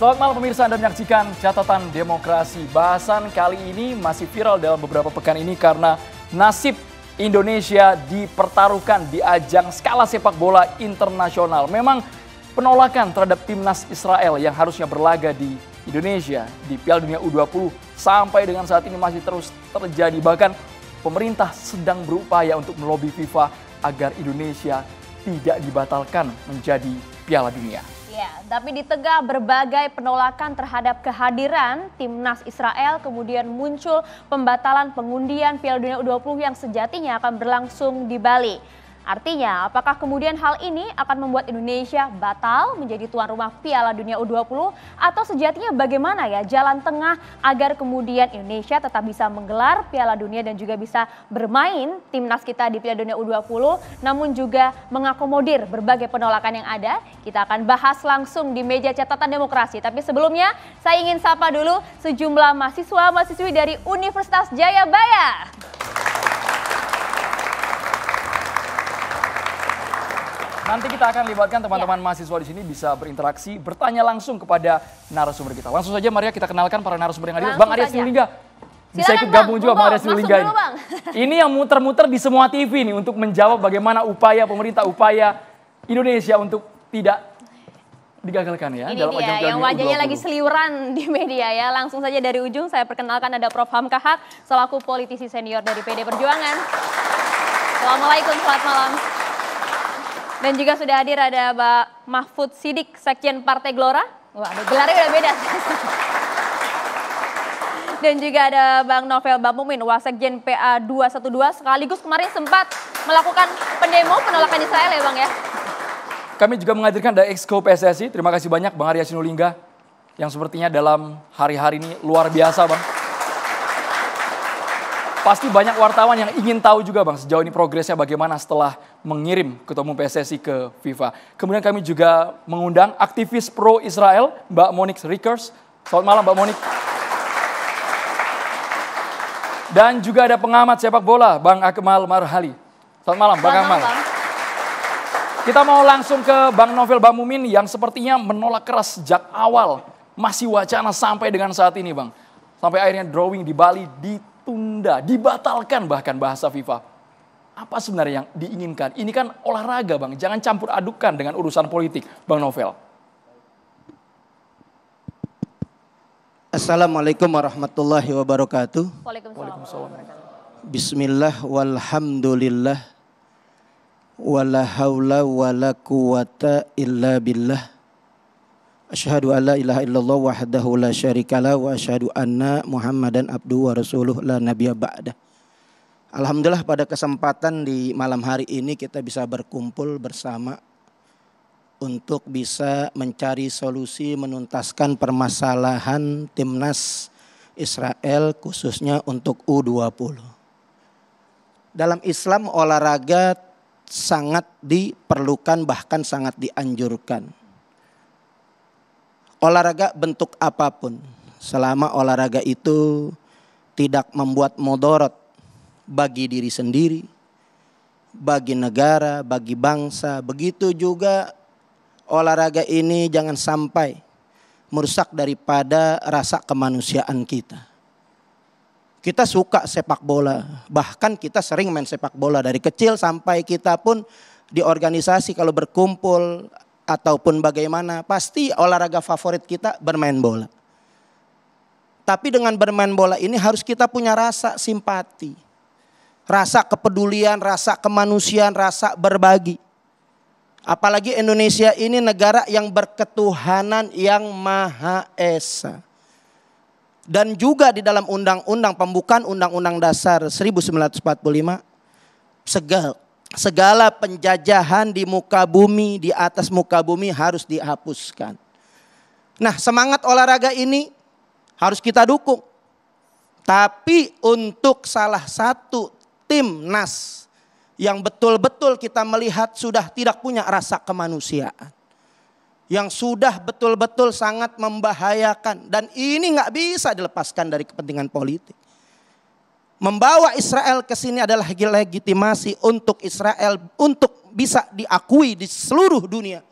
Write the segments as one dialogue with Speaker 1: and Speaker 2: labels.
Speaker 1: Selamat malam pemirsa Anda menyaksikan catatan demokrasi. Bahasan kali ini masih viral dalam beberapa pekan ini karena nasib Indonesia dipertaruhkan di ajang skala sepak bola internasional. Memang penolakan terhadap timnas Israel yang harusnya berlaga di Indonesia di Piala Dunia U20 sampai dengan saat ini masih terus terjadi. Bahkan pemerintah sedang berupaya untuk melobi FIFA agar Indonesia tidak dibatalkan menjadi Piala Dunia.
Speaker 2: Ya, tapi di tengah berbagai penolakan terhadap kehadiran timnas Israel, kemudian muncul pembatalan pengundian Piala Dunia U20 yang sejatinya akan berlangsung di Bali. Artinya, apakah kemudian hal ini akan membuat Indonesia batal menjadi tuan rumah Piala Dunia U20 atau sejatinya bagaimana ya jalan tengah agar kemudian Indonesia tetap bisa menggelar Piala Dunia dan juga bisa bermain timnas kita di Piala Dunia U20 namun juga mengakomodir berbagai penolakan yang ada. Kita akan bahas langsung di meja catatan demokrasi. Tapi sebelumnya saya ingin sapa dulu sejumlah mahasiswa-mahasiswi dari Universitas Jayabaya.
Speaker 1: Nanti kita akan libatkan teman-teman ya. mahasiswa di sini bisa berinteraksi, bertanya langsung kepada narasumber kita. Langsung saja Maria kita kenalkan para narasumber yang hadir. Bang Arya Sinulinga,
Speaker 2: bisa ikut gabung bang, juga Bang Arya Sinulinga ini.
Speaker 1: Ini yang muter-muter di semua TV nih untuk menjawab bagaimana upaya pemerintah, upaya Indonesia untuk tidak digagalkan ya. Ini dalam dia yang wajahnya lagi
Speaker 2: seliuran di media ya. Langsung saja dari ujung saya perkenalkan ada Prof. Hamka Hak selaku politisi senior dari PD Perjuangan. Assalamualaikum, selamat malam. Dan juga sudah hadir ada Mbak Mahfud Sidik, Sekjen Partai Gelora. Wah, gelarnya udah beda. Dan juga ada Bang Novel Bamumin, Wasekjen PA 212, sekaligus kemarin sempat melakukan pendemo penolakan Israel ya Bang ya.
Speaker 1: Kami juga menghadirkan ada Exco PSSI, terima kasih banyak Bang Arya Sinulinga, yang sepertinya dalam hari-hari ini luar biasa Bang. Pasti banyak wartawan yang ingin tahu juga Bang sejauh ini progresnya bagaimana setelah mengirim ketua umum PSSI ke FIFA. Kemudian kami juga mengundang aktivis pro Israel Mbak Monix Rickers. Selamat malam Mbak Monix. Dan juga ada pengamat sepak bola Bang Akmal Marhali. Selamat malam Bang Akmal. Kita mau langsung ke Bang Novel Bamumin yang sepertinya menolak keras sejak awal. Masih wacana sampai dengan saat ini Bang. Sampai akhirnya drawing di Bali di tertunda, dibatalkan bahkan bahasa FIFA. Apa sebenarnya yang diinginkan? Ini kan olahraga Bang, jangan campur adukan dengan urusan politik Bang Novel.
Speaker 3: Assalamualaikum warahmatullahi wabarakatuh.
Speaker 1: Waalaikumsalam.
Speaker 3: Bismillah walhamdulillah. Wala haula wala quwata illa billah. Asyhadu an la ilaha illallah wahdahu la syarikalah wa asyhadu anna Muhammadan abdu wa rasuluh la nabiyya ba'da. Alhamdulillah pada kesempatan di malam hari ini kita bisa berkumpul bersama untuk bisa mencari solusi menuntaskan permasalahan timnas Israel khususnya untuk U20. Dalam Islam olahraga sangat diperlukan bahkan sangat dianjurkan Olahraga bentuk apapun, selama olahraga itu tidak membuat modorot bagi diri sendiri, bagi negara, bagi bangsa. Begitu juga olahraga ini jangan sampai merusak daripada rasa kemanusiaan kita. Kita suka sepak bola, bahkan kita sering main sepak bola dari kecil sampai kita pun di organisasi kalau berkumpul ataupun bagaimana, pasti olahraga favorit kita bermain bola. Tapi dengan bermain bola ini harus kita punya rasa simpati. Rasa kepedulian, rasa kemanusiaan, rasa berbagi. Apalagi Indonesia ini negara yang berketuhanan yang maha esa. Dan juga di dalam undang-undang pembukaan Undang-Undang Dasar 1945 segala segala penjajahan di muka bumi, di atas muka bumi harus dihapuskan. Nah, semangat olahraga ini harus kita dukung. Tapi untuk salah satu timnas yang betul-betul kita melihat sudah tidak punya rasa kemanusiaan. Yang sudah betul-betul sangat membahayakan. Dan ini nggak bisa dilepaskan dari kepentingan politik membawa Israel ke sini adalah legitimasi untuk Israel untuk bisa diakui di seluruh dunia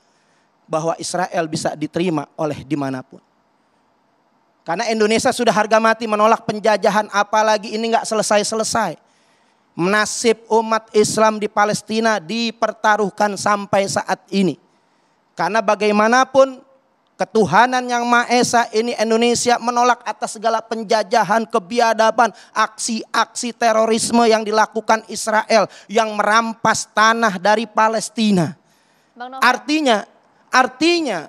Speaker 3: bahwa Israel bisa diterima oleh dimanapun. Karena Indonesia sudah harga mati menolak penjajahan apalagi ini nggak selesai-selesai. Nasib umat Islam di Palestina dipertaruhkan sampai saat ini. Karena bagaimanapun ketuhanan yang Maha Esa ini Indonesia menolak atas segala penjajahan, kebiadaban, aksi-aksi terorisme yang dilakukan Israel yang merampas tanah dari Palestina. Artinya, artinya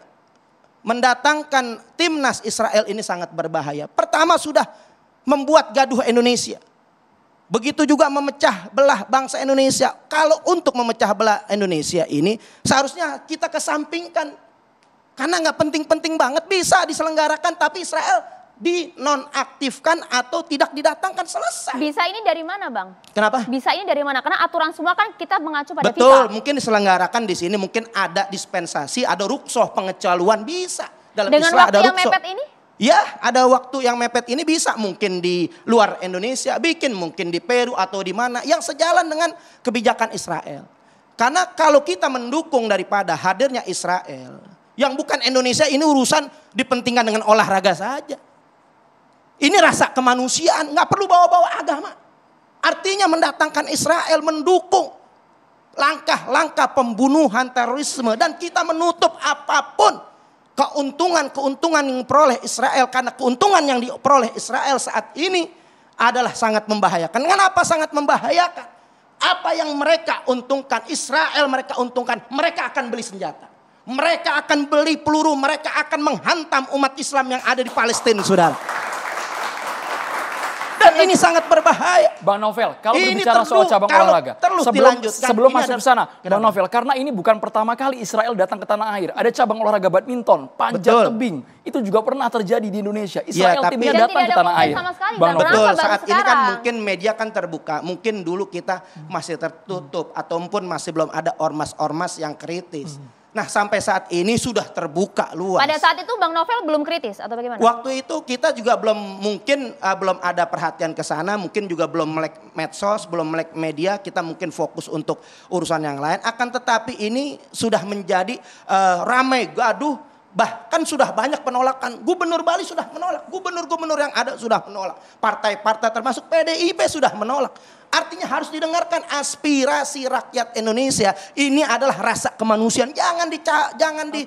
Speaker 3: mendatangkan timnas Israel ini sangat berbahaya. Pertama sudah membuat gaduh Indonesia. Begitu juga memecah belah bangsa Indonesia. Kalau untuk memecah belah Indonesia ini seharusnya kita kesampingkan karena nggak penting-penting banget bisa diselenggarakan tapi Israel dinonaktifkan atau
Speaker 2: tidak didatangkan selesai. Bisa ini dari mana, Bang? Kenapa? Bisa ini dari mana? Karena aturan semua kan kita mengacu pada Betul, FIFA.
Speaker 3: mungkin diselenggarakan di sini mungkin ada dispensasi, ada ruksoh, pengecualian bisa. Dalam Dengan Islam, waktu ada yang ruksoh. mepet ini? Ya, ada waktu yang mepet ini bisa mungkin di luar Indonesia, bikin mungkin di Peru atau di mana yang sejalan dengan kebijakan Israel. Karena kalau kita mendukung daripada hadirnya Israel, yang bukan Indonesia ini urusan dipentingkan dengan olahraga saja. Ini rasa kemanusiaan, nggak perlu bawa-bawa agama. Artinya mendatangkan Israel mendukung langkah-langkah pembunuhan terorisme dan kita menutup apapun keuntungan-keuntungan yang diperoleh Israel karena keuntungan yang diperoleh Israel saat ini adalah sangat membahayakan. Kenapa sangat membahayakan? Apa yang mereka untungkan Israel mereka untungkan, mereka akan beli senjata mereka akan beli peluru, mereka akan menghantam umat Islam yang ada di Palestina, saudara.
Speaker 1: Dan ini sangat berbahaya. Bang Novel, kalau ini berbicara terlu, soal cabang olahraga, terlu sebelum, sebelum masuk ke sana, Bang Novel, karena ini bukan pertama kali Israel datang ke tanah air. Ada cabang olahraga badminton, panjat Betul. tebing, itu juga pernah terjadi di Indonesia. Ya, Israel ya, tapi timnya datang ke tanah air. Sama Bang Novel.
Speaker 3: Betul, saat sekarang. ini kan mungkin media kan terbuka, mungkin dulu kita masih tertutup, hmm. ataupun masih belum ada ormas-ormas yang kritis. Hmm. Nah sampai saat ini sudah terbuka luas. Pada saat
Speaker 2: itu Bang Novel belum kritis atau bagaimana? Waktu
Speaker 3: itu kita juga belum mungkin uh, belum ada perhatian ke sana, mungkin juga belum melek medsos, belum melek media, kita mungkin fokus untuk urusan yang lain. Akan tetapi ini sudah menjadi uh, ramai gaduh, bahkan sudah banyak penolakan. Gubernur Bali sudah menolak, gubernur-gubernur yang ada sudah menolak, partai-partai termasuk PDIP sudah menolak Artinya harus didengarkan aspirasi rakyat Indonesia. Ini adalah rasa kemanusiaan. Jangan di jangan okay. di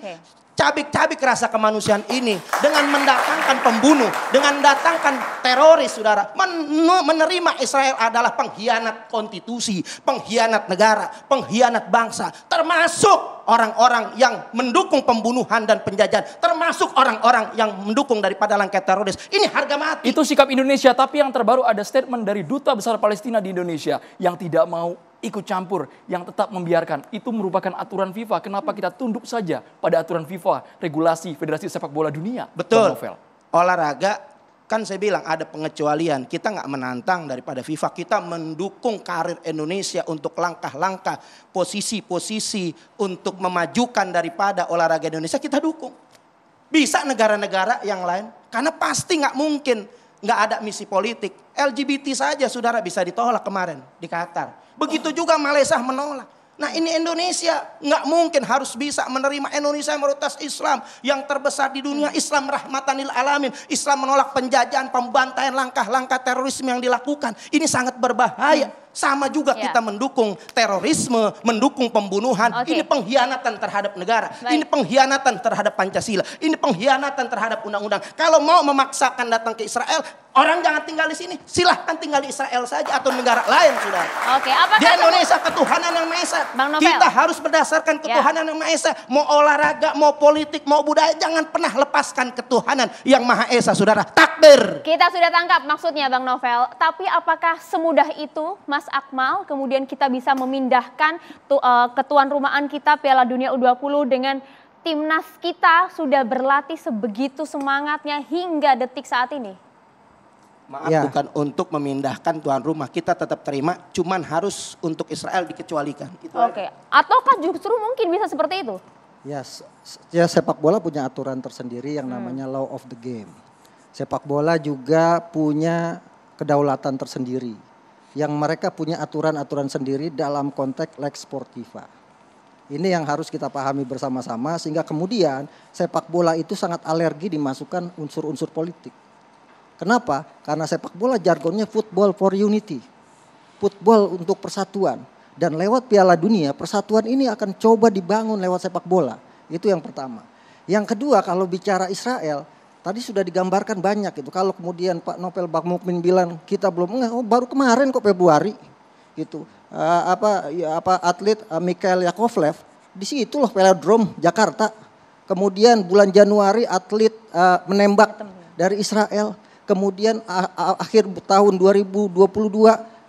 Speaker 3: cabik-cabik rasa kemanusiaan ini dengan mendatangkan pembunuh, dengan mendatangkan teroris, saudara. Men menerima Israel adalah pengkhianat konstitusi, pengkhianat negara, pengkhianat bangsa, termasuk orang-orang yang mendukung pembunuhan dan
Speaker 1: penjajahan, termasuk orang-orang yang mendukung daripada langkah teroris. Ini harga mati. Itu sikap Indonesia, tapi yang terbaru ada statement dari duta besar Palestina di Indonesia yang tidak mau ikut campur, yang tetap membiarkan. Itu merupakan aturan FIFA. Kenapa kita tunduk saja pada aturan FIFA, regulasi Federasi Sepak Bola Dunia? Betul.
Speaker 3: Olahraga kan saya bilang ada pengecualian. Kita nggak menantang daripada FIFA. Kita mendukung karir Indonesia untuk langkah-langkah, posisi-posisi untuk memajukan daripada olahraga Indonesia kita dukung. Bisa negara-negara yang lain. Karena pasti nggak mungkin nggak ada misi politik. LGBT saja saudara bisa ditolak kemarin di Qatar. Begitu juga Malaysia menolak. Nah ini Indonesia nggak mungkin harus bisa menerima Indonesia mayoritas Islam yang terbesar di dunia Islam rahmatanil alamin Islam menolak penjajahan pembantaian langkah-langkah terorisme yang dilakukan ini sangat berbahaya sama juga ya. kita mendukung terorisme, mendukung pembunuhan. Okay. Ini pengkhianatan terhadap negara. Baik. Ini pengkhianatan terhadap Pancasila. Ini pengkhianatan terhadap undang-undang. Kalau mau memaksakan datang ke Israel, orang jangan tinggal di sini. Silahkan tinggal di Israel saja atau negara lain sudah.
Speaker 2: Oke, okay. Di Indonesia ketuhanan yang Maha Esa. Kita harus
Speaker 3: berdasarkan ya. ketuhanan ya. yang Maha Esa. Mau olahraga, mau politik, mau budaya, jangan pernah lepaskan ketuhanan yang Maha Esa, Saudara. Takbir.
Speaker 2: Kita sudah tangkap maksudnya Bang Novel, tapi apakah semudah itu Mas Mas Akmal, kemudian kita bisa memindahkan eh, ketuan rumahan kita Piala Dunia U20 dengan timnas kita sudah berlatih sebegitu semangatnya hingga detik saat ini?
Speaker 3: Maaf ya. bukan untuk memindahkan tuan rumah, kita tetap terima, cuman harus untuk Israel dikecualikan.
Speaker 2: Oke, okay. ataukah justru mungkin bisa seperti itu?
Speaker 3: Ya, ya sepak bola punya
Speaker 4: aturan tersendiri yang hmm. namanya law of the game. Sepak bola juga punya kedaulatan tersendiri yang mereka punya aturan-aturan sendiri dalam konteks lex sportiva. Ini yang harus kita pahami bersama-sama sehingga kemudian sepak bola itu sangat alergi dimasukkan unsur-unsur politik. Kenapa? Karena sepak bola jargonnya football for unity. Football untuk persatuan dan lewat Piala Dunia persatuan ini akan coba dibangun lewat sepak bola. Itu yang pertama. Yang kedua kalau bicara Israel, Tadi sudah digambarkan banyak itu. Kalau kemudian Pak Novel Bakmukmin bilang kita belum enggak, oh, baru kemarin kok Februari gitu. Uh, apa ya, apa atlet uh, Mikhail Yakovlev di situ loh Velodrome Jakarta. Kemudian bulan Januari atlet uh, menembak dari Israel. Kemudian uh, akhir tahun 2022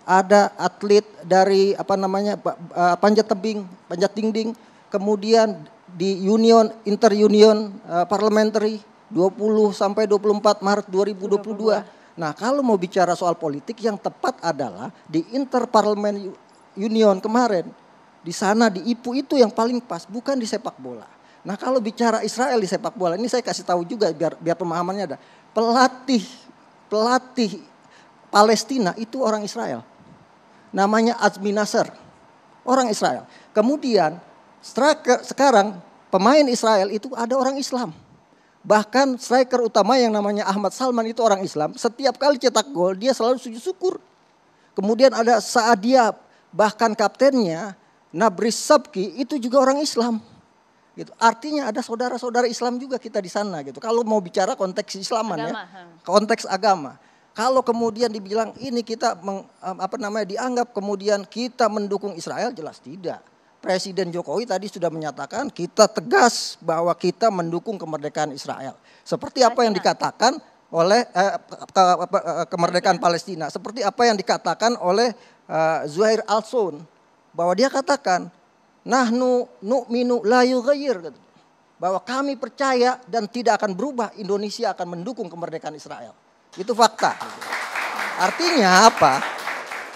Speaker 4: ada atlet dari apa namanya uh, panjat tebing, panjat dinding. Kemudian di Union Interunion uh, Parliamentary 20 sampai 24 Maret 2022. dua. Nah, kalau mau bicara soal politik yang tepat adalah di Interparlemen Union kemarin. Di sana di IPU itu yang paling pas, bukan di sepak bola. Nah, kalau bicara Israel di sepak bola, ini saya kasih tahu juga biar biar pemahamannya ada. Pelatih pelatih Palestina itu orang Israel. Namanya Azmi Nasser. Orang Israel. Kemudian sekarang pemain Israel itu ada orang Islam. Bahkan striker utama yang namanya Ahmad Salman itu orang Islam. Setiap kali cetak gol dia selalu sujud syukur. Kemudian ada saat dia bahkan kaptennya Nabris Sabki itu juga orang Islam. Gitu. Artinya ada saudara-saudara Islam juga kita di sana gitu. Kalau mau bicara konteks Islaman ya, agama. ya, konteks agama. Kalau kemudian dibilang ini kita meng, eh, apa namanya dianggap kemudian kita mendukung Israel jelas tidak Presiden Jokowi tadi sudah menyatakan kita tegas bahwa kita mendukung kemerdekaan Israel. Seperti apa yang dikatakan oleh eh, ke, ke, eh, kemerdekaan Palestina, seperti apa yang dikatakan oleh eh, Zuhair Al-Sun bahwa dia katakan nahnu minu la yughayir bahwa kami percaya dan tidak akan berubah Indonesia akan mendukung kemerdekaan Israel. Itu fakta. Artinya apa?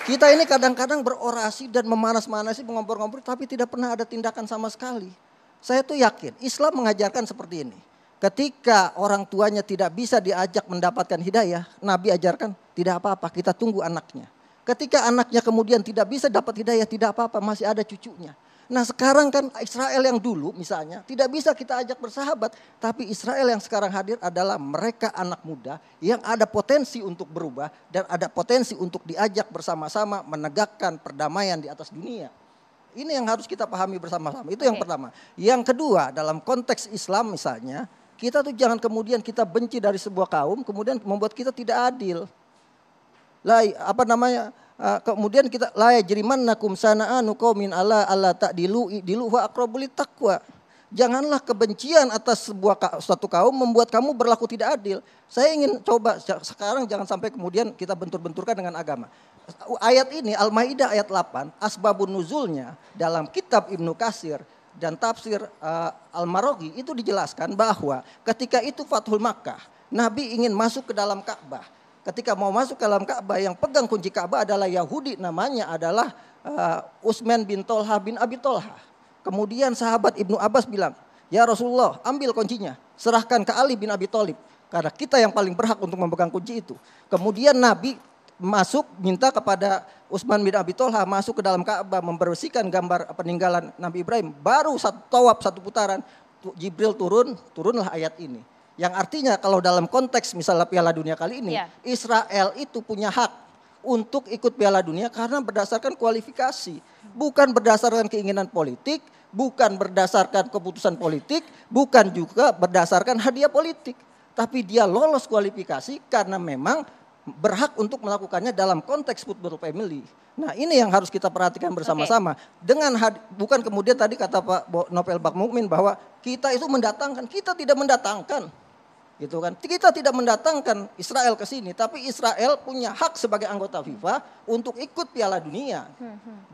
Speaker 4: Kita ini kadang-kadang berorasi dan memanas-manasi, mengompor-ngompor, tapi tidak pernah ada tindakan sama sekali. Saya tuh yakin Islam mengajarkan seperti ini. Ketika orang tuanya tidak bisa diajak mendapatkan hidayah, Nabi ajarkan tidak apa-apa, kita tunggu anaknya. Ketika anaknya kemudian tidak bisa dapat hidayah, tidak apa-apa, masih ada cucunya. Nah sekarang kan Israel yang dulu misalnya tidak bisa kita ajak bersahabat. Tapi Israel yang sekarang hadir adalah mereka anak muda yang ada potensi untuk berubah. Dan ada potensi untuk diajak bersama-sama menegakkan perdamaian di atas dunia. Ini yang harus kita pahami bersama-sama. Itu yang okay. pertama. Yang kedua dalam konteks Islam misalnya. Kita tuh jangan kemudian kita benci dari sebuah kaum kemudian membuat kita tidak adil. Lai apa namanya? Uh, kemudian kita lai la yajrimannakum sana'anu qaumin ala Allah tak dilu wa akrobuli takwa Janganlah kebencian atas sebuah satu kaum membuat kamu berlaku tidak adil. Saya ingin coba sekarang jangan sampai kemudian kita bentur-benturkan dengan agama. Ayat ini Al-Maidah ayat 8 asbabun nuzulnya dalam kitab Ibnu Kasir dan tafsir uh, ah, Al-Maroghi itu dijelaskan bahwa ketika itu Fathul Makkah Nabi ingin masuk ke dalam Ka'bah ketika mau masuk ke dalam Ka'bah yang pegang kunci Ka'bah adalah Yahudi namanya adalah uh, Usman bin Tolha bin Abi Tolha. Kemudian sahabat Ibnu Abbas bilang, "Ya Rasulullah, ambil kuncinya, serahkan ke Ali bin Abi Thalib karena kita yang paling berhak untuk memegang kunci itu." Kemudian Nabi masuk minta kepada Utsman bin Abi Tolha masuk ke dalam Ka'bah membersihkan gambar peninggalan Nabi Ibrahim. Baru satu tawaf satu putaran Jibril turun, turunlah ayat ini. Yang artinya kalau dalam konteks misalnya Piala Dunia kali ini, yeah. Israel itu punya hak untuk ikut Piala Dunia karena berdasarkan kualifikasi, bukan berdasarkan keinginan politik, bukan berdasarkan keputusan politik, bukan juga berdasarkan hadiah politik, tapi dia lolos kualifikasi karena memang berhak untuk melakukannya dalam konteks football family. Nah ini yang harus kita perhatikan bersama-sama. Okay. Dengan had, bukan kemudian tadi kata Pak Novel Bakmukmin bahwa kita itu mendatangkan, kita tidak mendatangkan. Gitu kan? Kita tidak mendatangkan Israel ke sini, tapi Israel punya hak sebagai anggota FIFA untuk ikut Piala Dunia.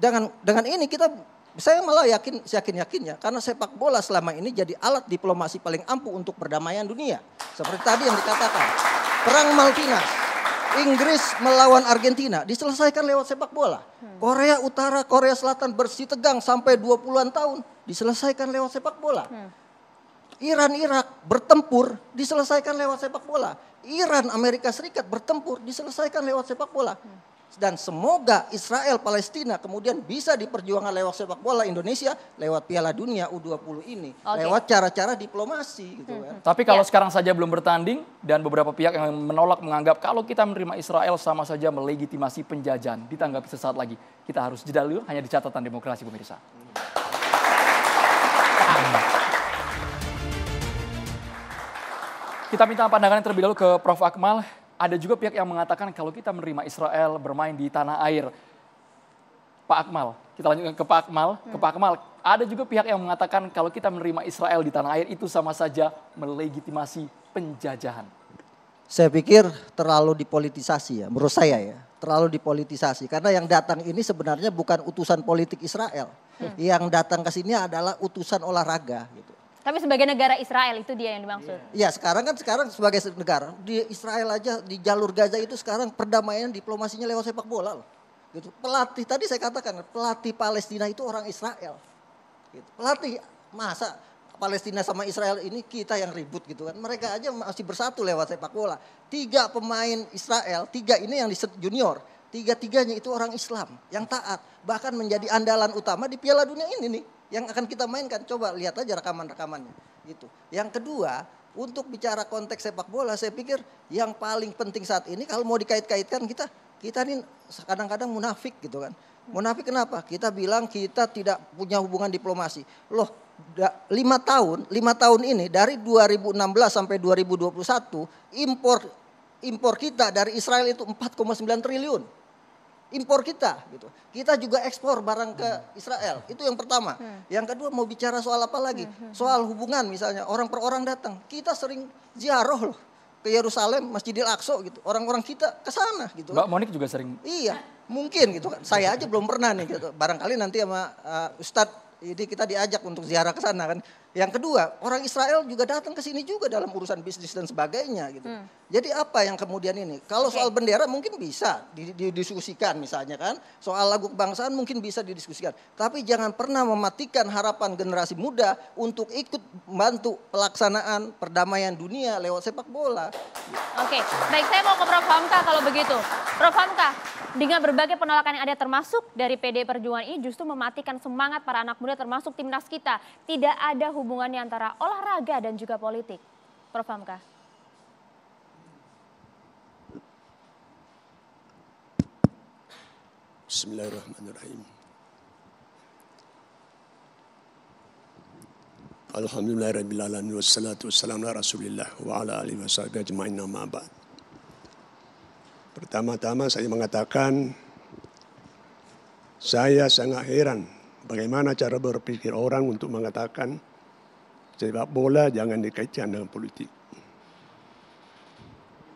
Speaker 4: Dengan dengan ini kita saya malah yakin yakin yakinnya karena sepak bola selama ini jadi alat diplomasi paling ampuh untuk perdamaian dunia. Seperti tadi yang dikatakan, perang Malvinas. Inggris melawan Argentina diselesaikan lewat sepak bola. Korea Utara, Korea Selatan bersih tegang sampai 20-an tahun diselesaikan lewat sepak bola. Iran Irak bertempur diselesaikan lewat sepak bola. Iran Amerika Serikat bertempur diselesaikan lewat sepak bola. Dan semoga Israel Palestina kemudian bisa diperjuangkan lewat sepak bola Indonesia lewat Piala Dunia U20 ini, okay. lewat cara-cara diplomasi gitu hmm, kan. Hmm.
Speaker 1: Tapi kalau ya. sekarang saja belum bertanding dan beberapa pihak yang menolak menganggap kalau kita menerima Israel sama saja melegitimasi penjajahan. Ditanggapi sesaat lagi. Kita harus jeda dulu hanya di catatan demokrasi pemirsa. Hmm. Kita minta pandangan yang terlebih dahulu ke Prof. Akmal. Ada juga pihak yang mengatakan kalau kita menerima Israel bermain di tanah air. Pak Akmal, kita lanjutkan ke Pak Akmal. Hmm. Ke Pak Akmal, ada juga pihak yang mengatakan kalau kita menerima Israel di tanah air itu sama saja melegitimasi penjajahan.
Speaker 4: Saya pikir terlalu dipolitisasi ya, menurut saya ya terlalu dipolitisasi karena yang datang ini sebenarnya bukan utusan politik Israel. Hmm. Yang datang ke sini adalah utusan olahraga gitu.
Speaker 2: Tapi sebagai negara Israel itu dia yang dimaksud.
Speaker 4: Iya, ya, sekarang kan sekarang sebagai negara di Israel aja di jalur Gaza itu sekarang perdamaian diplomasinya lewat sepak bola loh. Gitu. Pelatih tadi saya katakan pelatih Palestina itu orang Israel. Gitu. Pelatih masa Palestina sama Israel ini kita yang ribut gitu kan. Mereka aja masih bersatu lewat sepak bola. Tiga pemain Israel, tiga ini yang di junior, tiga-tiganya itu orang Islam yang taat. Bahkan menjadi andalan utama di Piala Dunia ini nih yang akan kita mainkan. Coba lihat aja rekaman-rekamannya. Gitu. Yang kedua, untuk bicara konteks sepak bola, saya pikir yang paling penting saat ini kalau mau dikait-kaitkan kita kita ini kadang-kadang munafik gitu kan. Munafik kenapa? Kita bilang kita tidak punya hubungan diplomasi. Loh, lima tahun, lima tahun ini dari 2016 sampai 2021 impor impor kita dari Israel itu 4,9 triliun impor kita gitu. Kita juga ekspor barang ke Israel. Itu yang pertama. Hmm. Yang kedua mau bicara soal apa lagi? Hmm, hmm, soal hubungan misalnya orang per orang datang. Kita sering ziarah loh ke Yerusalem, Masjidil Aqsa gitu. Orang-orang kita ke sana gitu. Mbak Monik juga sering. Iya, mungkin gitu kan. Saya aja belum pernah nih gitu. Barangkali nanti sama uh, Ustadz jadi kita diajak untuk ziarah ke sana kan. Yang kedua, orang Israel juga datang ke sini juga dalam urusan bisnis dan sebagainya gitu. Hmm. Jadi apa yang kemudian ini? Kalau okay. soal bendera mungkin bisa didiskusikan misalnya kan, soal lagu kebangsaan mungkin bisa didiskusikan. Tapi jangan pernah mematikan harapan generasi muda untuk ikut bantu pelaksanaan perdamaian dunia lewat sepak bola.
Speaker 2: Oke, okay. baik saya mau ke Prof Hamka kalau begitu. Prof Hamka, dengan berbagai penolakan yang ada termasuk dari PD Perjuangan ini justru mematikan semangat para anak muda termasuk timnas kita. Tidak ada hubungan hubungannya antara olahraga dan juga politik? Prof. Hamka.
Speaker 5: Bismillahirrahmanirrahim. Alhamdulillah rabbil alamin wassalatu wassalamu ala Rasulillah wa ala alihi sahbihi ajmain ba'd. Pertama-tama saya mengatakan saya sangat heran bagaimana cara berpikir orang untuk mengatakan Sepak bola jangan dikaitkan dengan politik.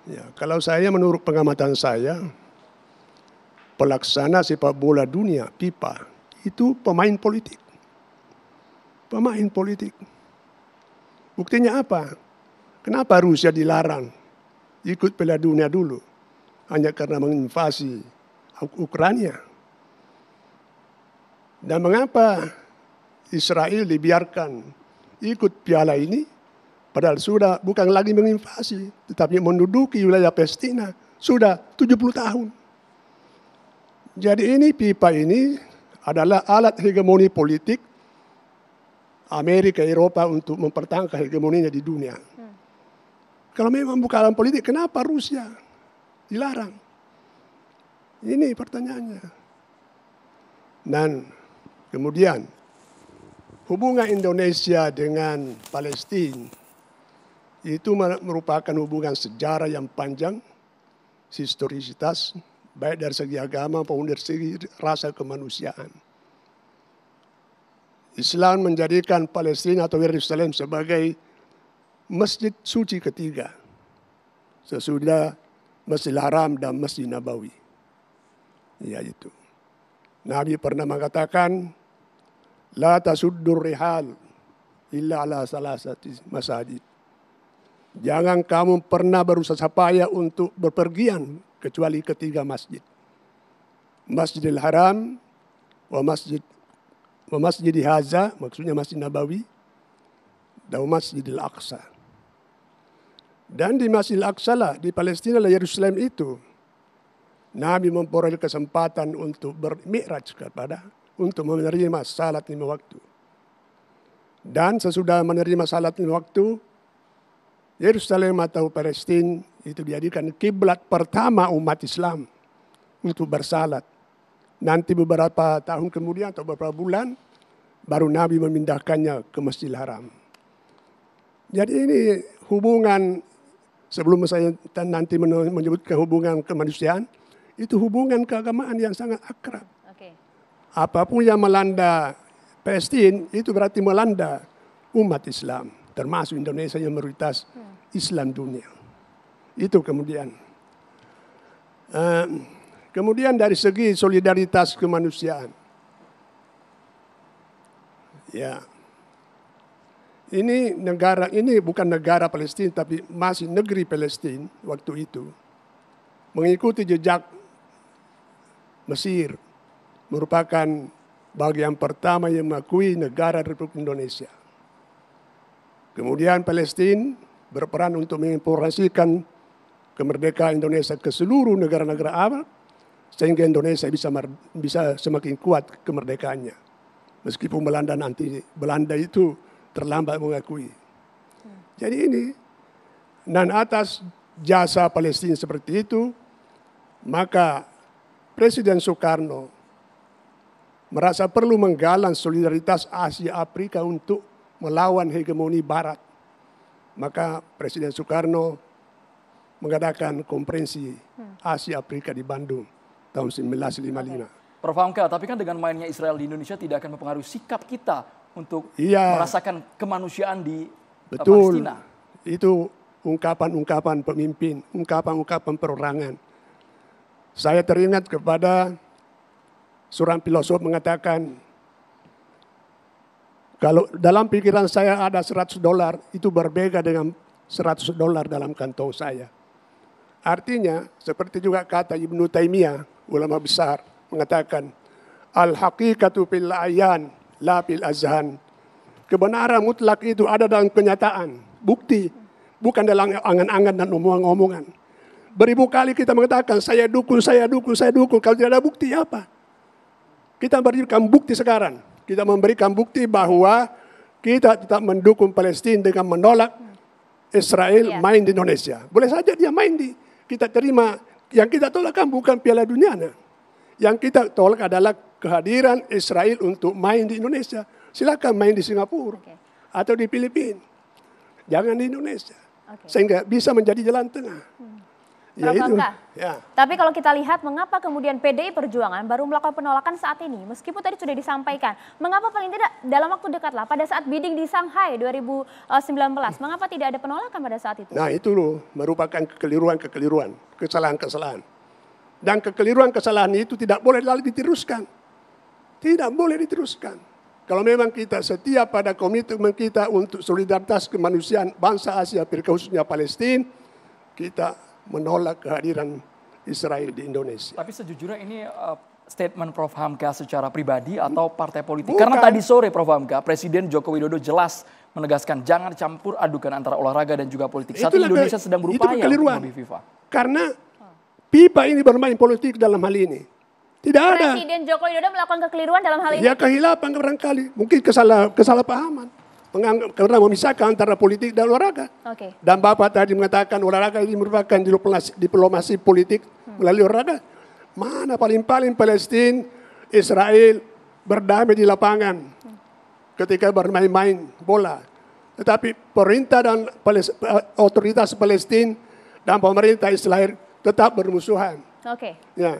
Speaker 5: Ya, kalau saya menurut pengamatan saya, pelaksana sepak bola dunia, PIPA, itu pemain politik. Pemain politik. Buktinya apa? Kenapa Rusia dilarang ikut Piala Dunia dulu? Hanya karena menginvasi Ukraina. Dan mengapa Israel dibiarkan ikut piala ini, padahal sudah bukan lagi menginvasi, tetapi menduduki wilayah Palestina sudah 70 tahun. Jadi ini pipa ini adalah alat hegemoni politik Amerika, Eropa untuk mempertahankan hegemoninya di dunia. Hmm. Kalau memang bukan alam politik, kenapa Rusia dilarang? Ini pertanyaannya. Dan kemudian hubungan Indonesia dengan Palestina itu merupakan hubungan sejarah yang panjang, historisitas, baik dari segi agama maupun dari segi rasa kemanusiaan. Islam menjadikan Palestina atau Yerusalem sebagai masjid suci ketiga sesudah Masjid Haram dan Masjid Nabawi. Ya itu. Nabi pernah mengatakan La tasuddur rihal illa ala salasati masajid. Jangan kamu pernah berusaha payah untuk berpergian kecuali ketiga masjid. Masjidil Haram, wa Masjid wa Masjid Haza, maksudnya Masjid Nabawi, dan Masjidil Aqsa. Dan di Masjidil aqsa lah, di Palestina lah Yerusalem itu, Nabi memperoleh kesempatan untuk bermi'raj kepada untuk menerima salat lima waktu. Dan sesudah menerima salat lima waktu, Yerusalem atau Palestina itu dijadikan kiblat pertama umat Islam untuk bersalat. Nanti beberapa tahun kemudian atau beberapa bulan baru Nabi memindahkannya ke Masjidil Haram. Jadi ini hubungan sebelum saya nanti menyebutkan hubungan kemanusiaan, itu hubungan keagamaan yang sangat akrab apapun yang melanda Palestina itu berarti melanda umat Islam, termasuk Indonesia yang mayoritas Islam dunia. Itu kemudian. kemudian dari segi solidaritas kemanusiaan. Ya. Ini negara ini bukan negara Palestina tapi masih negeri Palestina waktu itu. Mengikuti jejak Mesir, merupakan bagian pertama yang mengakui negara Republik Indonesia. Kemudian Palestina berperan untuk menginformasikan kemerdekaan Indonesia ke seluruh negara-negara Arab sehingga Indonesia bisa bisa semakin kuat kemerdekaannya. Meskipun Belanda nanti Belanda itu terlambat mengakui. Jadi ini dan atas jasa Palestina seperti itu maka Presiden Soekarno merasa perlu menggalang solidaritas Asia Afrika untuk melawan hegemoni Barat. Maka Presiden Soekarno mengadakan konferensi Asia Afrika di Bandung tahun 1955.
Speaker 1: Prof. Hamka, tapi kan dengan mainnya Israel di Indonesia tidak akan mempengaruhi sikap kita untuk iya, merasakan kemanusiaan di eh, betul, Palestina.
Speaker 5: Itu ungkapan-ungkapan pemimpin, ungkapan-ungkapan perorangan. Saya teringat kepada Seorang filosof mengatakan, kalau dalam pikiran saya ada 100 dolar, itu berbeda dengan 100 dolar dalam kantong saya. Artinya, seperti juga kata Ibnu Taimiyah, ulama besar, mengatakan, Al-haqiqatu fil ayan, la fil azhan. Kebenaran mutlak itu ada dalam kenyataan, bukti, bukan dalam angan-angan dan omongan-omongan. Beribu kali kita mengatakan, saya dukung, saya dukung, saya dukung. Kalau tidak ada bukti, apa? Kita memberikan bukti sekarang. Kita memberikan bukti bahwa kita tetap mendukung Palestina dengan menolak Israel yeah. main di Indonesia. Boleh saja dia main di kita terima. Yang kita tolak bukan Piala Dunia. Nah. Yang kita tolak adalah kehadiran Israel untuk main di Indonesia. Silakan main di Singapura okay. atau di Filipina. Jangan di Indonesia. Okay. Sehingga bisa menjadi jalan tengah. Hmm ya Itu. Ya.
Speaker 2: Tapi kalau kita lihat mengapa kemudian PDI Perjuangan baru melakukan penolakan saat ini, meskipun tadi sudah disampaikan, mengapa paling tidak dalam waktu dekat lah pada saat bidding di Shanghai 2019, hmm. mengapa tidak ada penolakan pada saat itu? Nah itu
Speaker 5: loh, merupakan kekeliruan-kekeliruan, kesalahan-kesalahan. Dan kekeliruan-kesalahan itu tidak boleh lalu diteruskan. Tidak boleh diteruskan. Kalau memang kita setia pada komitmen kita untuk solidaritas kemanusiaan bangsa Asia, khususnya Palestina, kita menolak kehadiran Israel di Indonesia.
Speaker 1: Tapi sejujurnya ini uh, statement Prof Hamka secara pribadi atau partai politik? Bukan. Karena tadi sore Prof Hamka, Presiden Joko Widodo jelas menegaskan jangan campur adukan antara olahraga dan juga
Speaker 5: politik. Saat Itulah Indonesia sedang berupaya itu keliruan. FIFA. Karena FIFA ini bermain politik dalam hal ini. Tidak Presiden ada. Presiden
Speaker 2: Joko Widodo melakukan kekeliruan dalam hal ini. Ya kehilapan
Speaker 5: barangkali, mungkin kesalah kesalahpahaman karena memisahkan antara politik dan olahraga. Okay. Dan Bapak tadi mengatakan olahraga ini merupakan diplomasi, diplomasi politik hmm. melalui olahraga. Mana paling-paling Palestina, Israel berdamai di lapangan hmm. ketika bermain-main bola. Tetapi perintah dan Palest eh, otoritas Palestina dan pemerintah Israel tetap bermusuhan. Oke. Okay. Ya.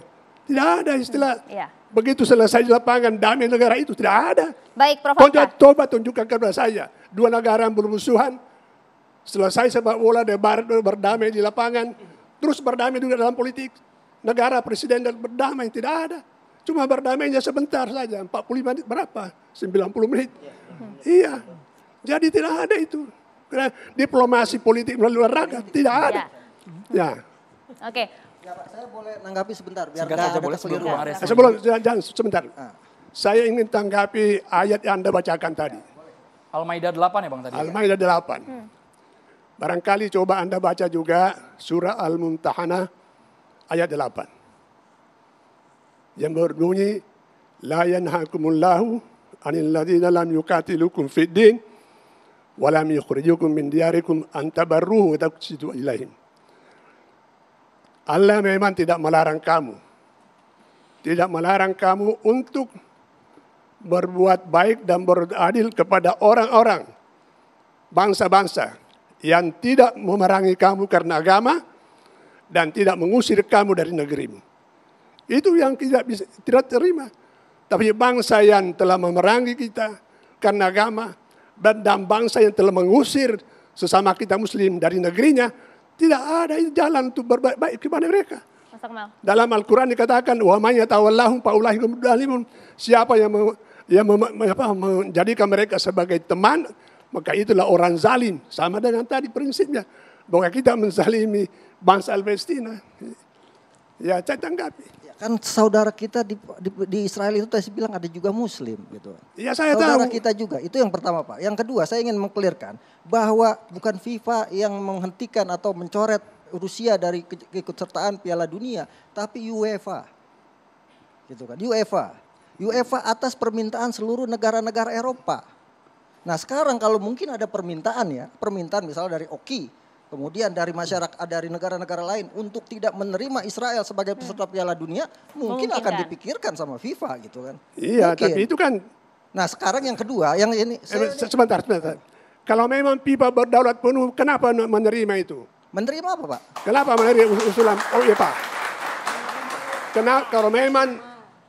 Speaker 5: Tidak ada istilah hmm. Ya. yeah. Begitu selesai di lapangan, damai negara itu tidak ada. Baik, Prof. Konjak coba tunjukkan kepada saya. Dua negara yang bermusuhan, selesai sepak bola, debar, berdamai di lapangan, terus berdamai juga dalam politik. Negara, presiden, dan berdamai tidak ada. Cuma berdamainya sebentar saja, 45 menit berapa? 90 menit. Iya, jadi tidak ada itu. Karena diplomasi politik melalui olahraga tidak ada. Ya.
Speaker 4: Oke, Ya, saya boleh tanggapi sebentar biar Singkat
Speaker 5: saja boleh sebelum Saya boleh jangan sebentar. Ah. Saya ingin tanggapi ayat yang Anda bacakan tadi.
Speaker 1: Al-Maidah 8 ya Bang tadi. Al-Maidah 8. Hmm.
Speaker 5: Barangkali coba Anda baca juga surah Al-Mumtahanah ayat 8. Yang berbunyi la yanhakumullahu anil ladzina lam yuqatilukum fid din wa lam yukhrijukum min diyarikum antabarruhu tabarruhu wa taqsidu ilaihim. Allah memang tidak melarang kamu. Tidak melarang kamu untuk berbuat baik dan beradil kepada orang-orang, bangsa-bangsa yang tidak memerangi kamu karena agama dan tidak mengusir kamu dari negerimu. Itu yang tidak bisa tidak terima. Tapi bangsa yang telah memerangi kita karena agama dan bangsa yang telah mengusir sesama kita muslim dari negerinya tidak ada jalan untuk berbaik baik kepada mereka. Dalam Al-Quran dikatakan, wamanya tawallahum faulahum dalimun. Siapa yang, me, yang menjadikan mereka sebagai teman, maka itulah orang zalim. Sama dengan tadi prinsipnya. Bahwa kita menzalimi bangsa Palestina. Ya, saya tanggapi
Speaker 4: kan saudara kita di, di, di Israel itu tadi bilang ada juga Muslim gitu. Ya saya saudara tahu. kita juga itu yang pertama pak. Yang kedua saya ingin mengklirkan bahwa bukan FIFA yang menghentikan atau mencoret Rusia dari keikutsertaan Piala Dunia, tapi UEFA, gitu kan? UEFA, UEFA atas permintaan seluruh negara-negara Eropa. Nah sekarang kalau mungkin ada permintaan ya, permintaan misalnya dari Oki Kemudian dari masyarakat dari negara-negara lain untuk tidak menerima Israel sebagai peserta hmm. Piala Dunia
Speaker 5: mungkin, mungkin akan kan.
Speaker 4: dipikirkan sama FIFA gitu kan. Iya, mungkin. tapi
Speaker 5: itu kan Nah, sekarang yang kedua yang ini eh, saya... sebentar sebentar. Kalau memang FIFA berdaulat penuh, kenapa menerima itu? Menerima apa, Pak? Kenapa menerima usulan Oh iya Pak. Kenapa kalau memang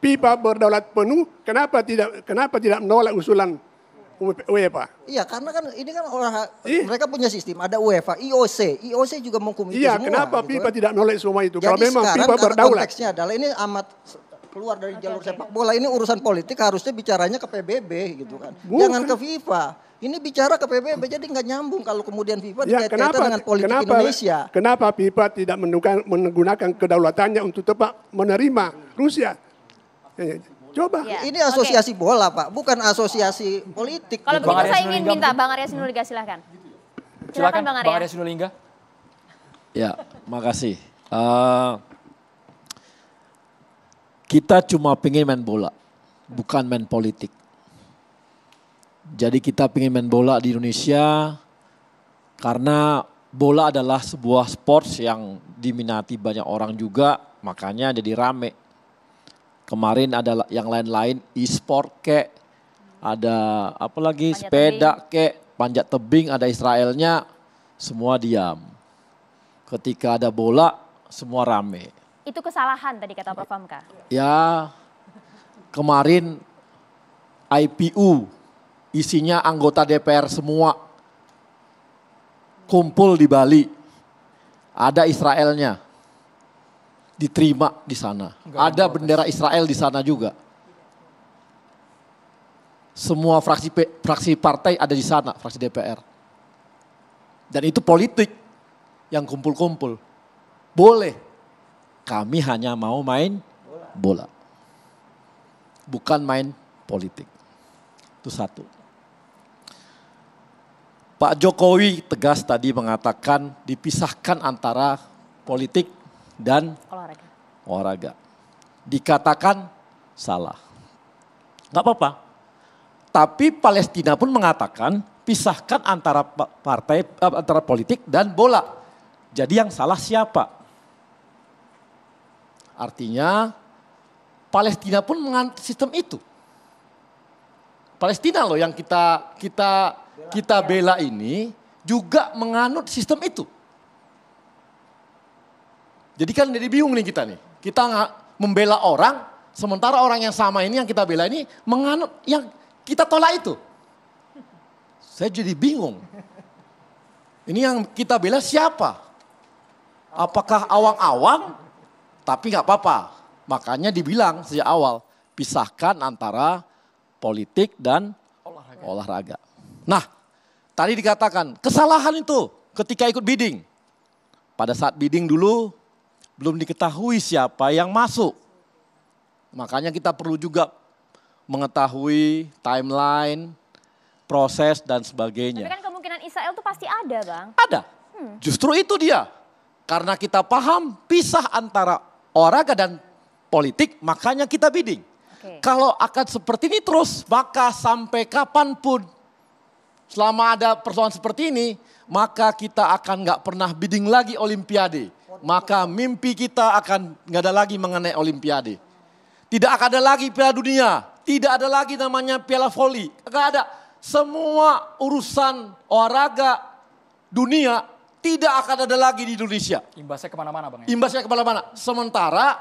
Speaker 5: FIFA berdaulat penuh, kenapa tidak kenapa tidak menolak usulan UEFA.
Speaker 4: E iya, karena kan ini kan orang
Speaker 5: Ih. mereka punya sistem ada UEFA,
Speaker 4: IOC, IOC juga menghukum iya, semua. Iya, kenapa gitu. FIFA kan. tidak nolak semua itu? Jadi kalau memang sekarang, FIFA berdaulat. Konteksnya adalah ini amat keluar dari jalur sepak bola ini urusan politik harusnya bicaranya ke PBB gitu kan. Bukan. Jangan ke FIFA. Ini bicara ke PBB jadi nggak nyambung kalau kemudian FIFA ya, kenapa, dengan politik kenapa, Indonesia.
Speaker 5: Kenapa FIFA tidak menggunakan kedaulatannya untuk tepat menerima Rusia? Ya, ya, ya.
Speaker 4: Coba. Ya. Ini asosiasi okay. bola Pak, bukan asosiasi politik. Kalau begitu saya ingin minta Bang Arya Sinulinga
Speaker 2: silahkan. Gitu ya. Silakan, silakan Bang Arya. Bang Arya
Speaker 1: Sinulinga.
Speaker 6: Ya, makasih. Uh, kita cuma pengen main bola, bukan main politik. Jadi kita pengen main bola di Indonesia karena bola adalah sebuah sport yang diminati banyak orang juga, makanya jadi rame Kemarin ada yang lain-lain, e-sport kek, ada apa lagi panjat sepeda tebing. kek, panjat tebing, ada Israelnya, semua diam. Ketika ada bola, semua rame.
Speaker 2: Itu kesalahan tadi kata Prof. Hamka.
Speaker 6: Ya, kemarin IPU isinya anggota DPR semua kumpul di Bali. Ada Israelnya diterima di sana. Enggak Ada bendera Israel di sana juga. Semua fraksi fraksi partai ada di sana, fraksi DPR. Dan itu politik yang kumpul-kumpul. Boleh. Kami hanya mau main bola. Bukan main politik. Itu satu. Pak Jokowi tegas tadi mengatakan dipisahkan antara politik dan olahraga. olahraga. Dikatakan salah. Gak apa-apa. Tapi Palestina pun mengatakan pisahkan antara partai eh, antara politik dan bola. Jadi yang salah siapa? Artinya Palestina pun menganut sistem itu. Palestina loh yang kita kita kita bela ini juga menganut sistem itu. Jadi kan jadi bingung nih kita nih. Kita membela orang, sementara orang yang sama ini yang kita bela ini menganut yang kita tolak itu. Saya jadi bingung. Ini yang kita bela siapa? Apakah awang-awang? Tapi nggak apa-apa. Makanya dibilang sejak awal, pisahkan antara politik dan olahraga. olahraga. Nah, tadi dikatakan kesalahan itu ketika ikut bidding. Pada saat bidding dulu belum diketahui siapa yang masuk. Makanya kita perlu juga mengetahui timeline, proses dan sebagainya. Tapi
Speaker 2: kan kemungkinan Israel itu pasti ada, Bang. Ada. Hmm.
Speaker 6: Justru itu dia. Karena kita paham pisah antara olahraga dan politik, makanya kita bidding. Okay. Kalau akan seperti ini terus, maka sampai kapanpun selama ada persoalan seperti ini, maka kita akan nggak pernah bidding lagi Olimpiade maka mimpi kita akan nggak ada lagi mengenai Olimpiade. Tidak akan ada lagi Piala Dunia, tidak ada lagi namanya Piala Voli, nggak ada. Semua urusan olahraga dunia tidak akan ada lagi di Indonesia.
Speaker 1: Imbasnya kemana-mana bang?
Speaker 6: Ya? Imbasnya kemana-mana. Sementara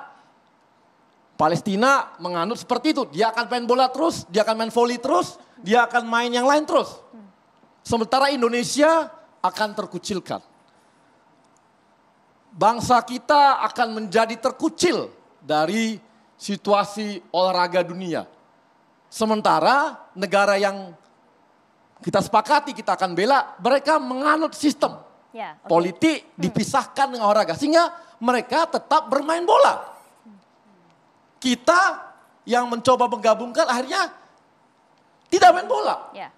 Speaker 6: Palestina menganut seperti itu, dia akan main bola terus, dia akan main voli terus, dia akan main yang lain terus. Sementara Indonesia akan terkucilkan bangsa kita akan menjadi terkucil dari situasi olahraga dunia. Sementara negara yang kita sepakati kita akan bela, mereka menganut sistem ya, okay. politik hmm. dipisahkan dengan olahraga sehingga mereka tetap bermain bola. Kita yang mencoba menggabungkan akhirnya tidak main bola.
Speaker 3: Ya.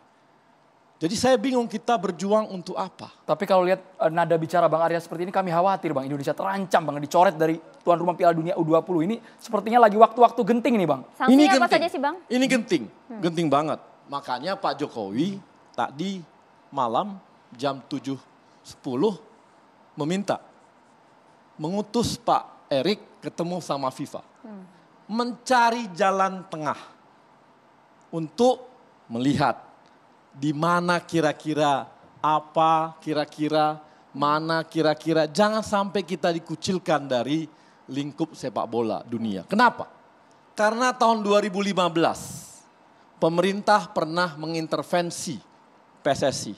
Speaker 1: Jadi saya bingung kita berjuang untuk apa. Tapi kalau lihat eh, nada bicara Bang Arya seperti ini kami khawatir Bang Indonesia terancam Bang dicoret dari tuan rumah Piala Dunia U20 ini sepertinya lagi waktu-waktu genting nih Bang.
Speaker 6: Sanksinya ini genting. saja
Speaker 2: sih Bang?
Speaker 1: Ini genting, hmm. genting banget.
Speaker 6: Makanya Pak Jokowi tadi malam jam 7.10 meminta mengutus Pak Erik ketemu sama FIFA. Hmm. Mencari jalan tengah untuk melihat di mana kira-kira apa kira-kira mana kira-kira jangan sampai kita dikucilkan dari lingkup sepak bola dunia. Kenapa? Karena tahun 2015 pemerintah pernah mengintervensi PSSI.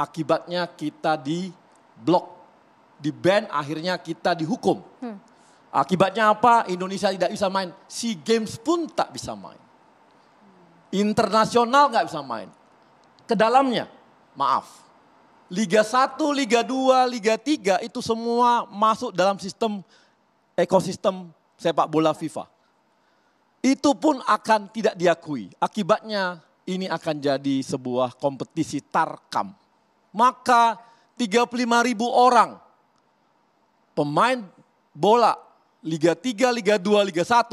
Speaker 6: Akibatnya kita di blok, di ban akhirnya kita dihukum. Hmm. Akibatnya apa? Indonesia tidak bisa main. SEA Games pun tak bisa main. Internasional nggak bisa main ke dalamnya. Maaf. Liga 1, Liga 2, Liga 3 itu semua masuk dalam sistem ekosistem sepak bola FIFA. Itu pun akan tidak diakui. Akibatnya ini akan jadi sebuah kompetisi tarkam. Maka 35 ribu orang pemain bola Liga 3, Liga 2, Liga 1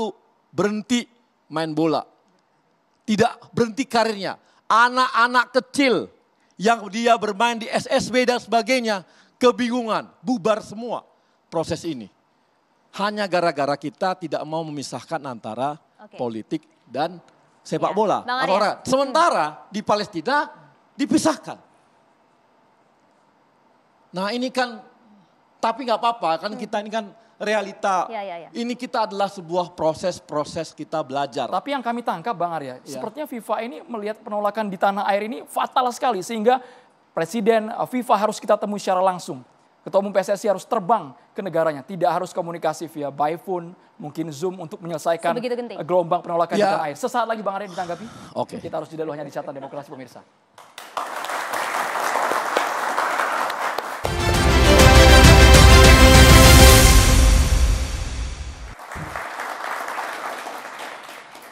Speaker 6: berhenti main bola. Tidak berhenti karirnya anak-anak kecil yang dia bermain di SSB dan sebagainya, kebingungan, bubar semua proses ini. Hanya gara-gara kita tidak mau memisahkan antara okay. politik dan sepak ya, bola. Orang. Sementara di Palestina dipisahkan. Nah ini kan, tapi nggak apa-apa kan hmm. kita ini kan realita. Ya, ya, ya. Ini kita adalah sebuah proses-proses kita
Speaker 1: belajar. Tapi yang kami tangkap Bang Arya, ya. sepertinya FIFA ini melihat penolakan di tanah air ini fatal sekali sehingga Presiden uh, FIFA harus kita temui secara langsung. Ketua Umum PSSI harus terbang ke negaranya, tidak harus komunikasi via by phone, mungkin Zoom untuk menyelesaikan uh, gelombang penolakan ya. di tanah air. Sesaat lagi Bang Arya ditanggapi. Oke. Okay. Kita harus tidak hanya di catatan demokrasi pemirsa.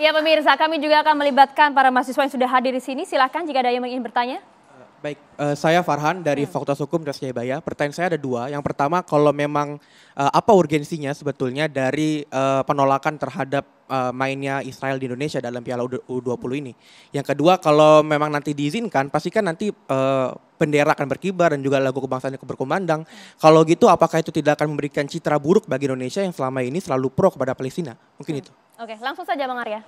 Speaker 2: Ya pemirsa, kami juga akan melibatkan para mahasiswa yang sudah hadir di sini. Silahkan jika ada yang ingin bertanya.
Speaker 3: Baik, uh, saya Farhan dari hmm. Fakultas Hukum Rasjaya Pertanyaan saya ada dua. Yang pertama, kalau memang uh, apa urgensinya sebetulnya dari uh, penolakan terhadap uh, mainnya Israel di Indonesia dalam Piala U20 ini? Yang kedua, kalau memang nanti diizinkan, pastikan nanti uh, bendera akan berkibar dan juga lagu kebangsaan yang berkumandang. Hmm. Kalau gitu, apakah itu tidak akan memberikan citra buruk bagi Indonesia yang selama ini selalu pro kepada Palestina? Mungkin hmm. itu.
Speaker 2: Oke, langsung saja Bang Arya.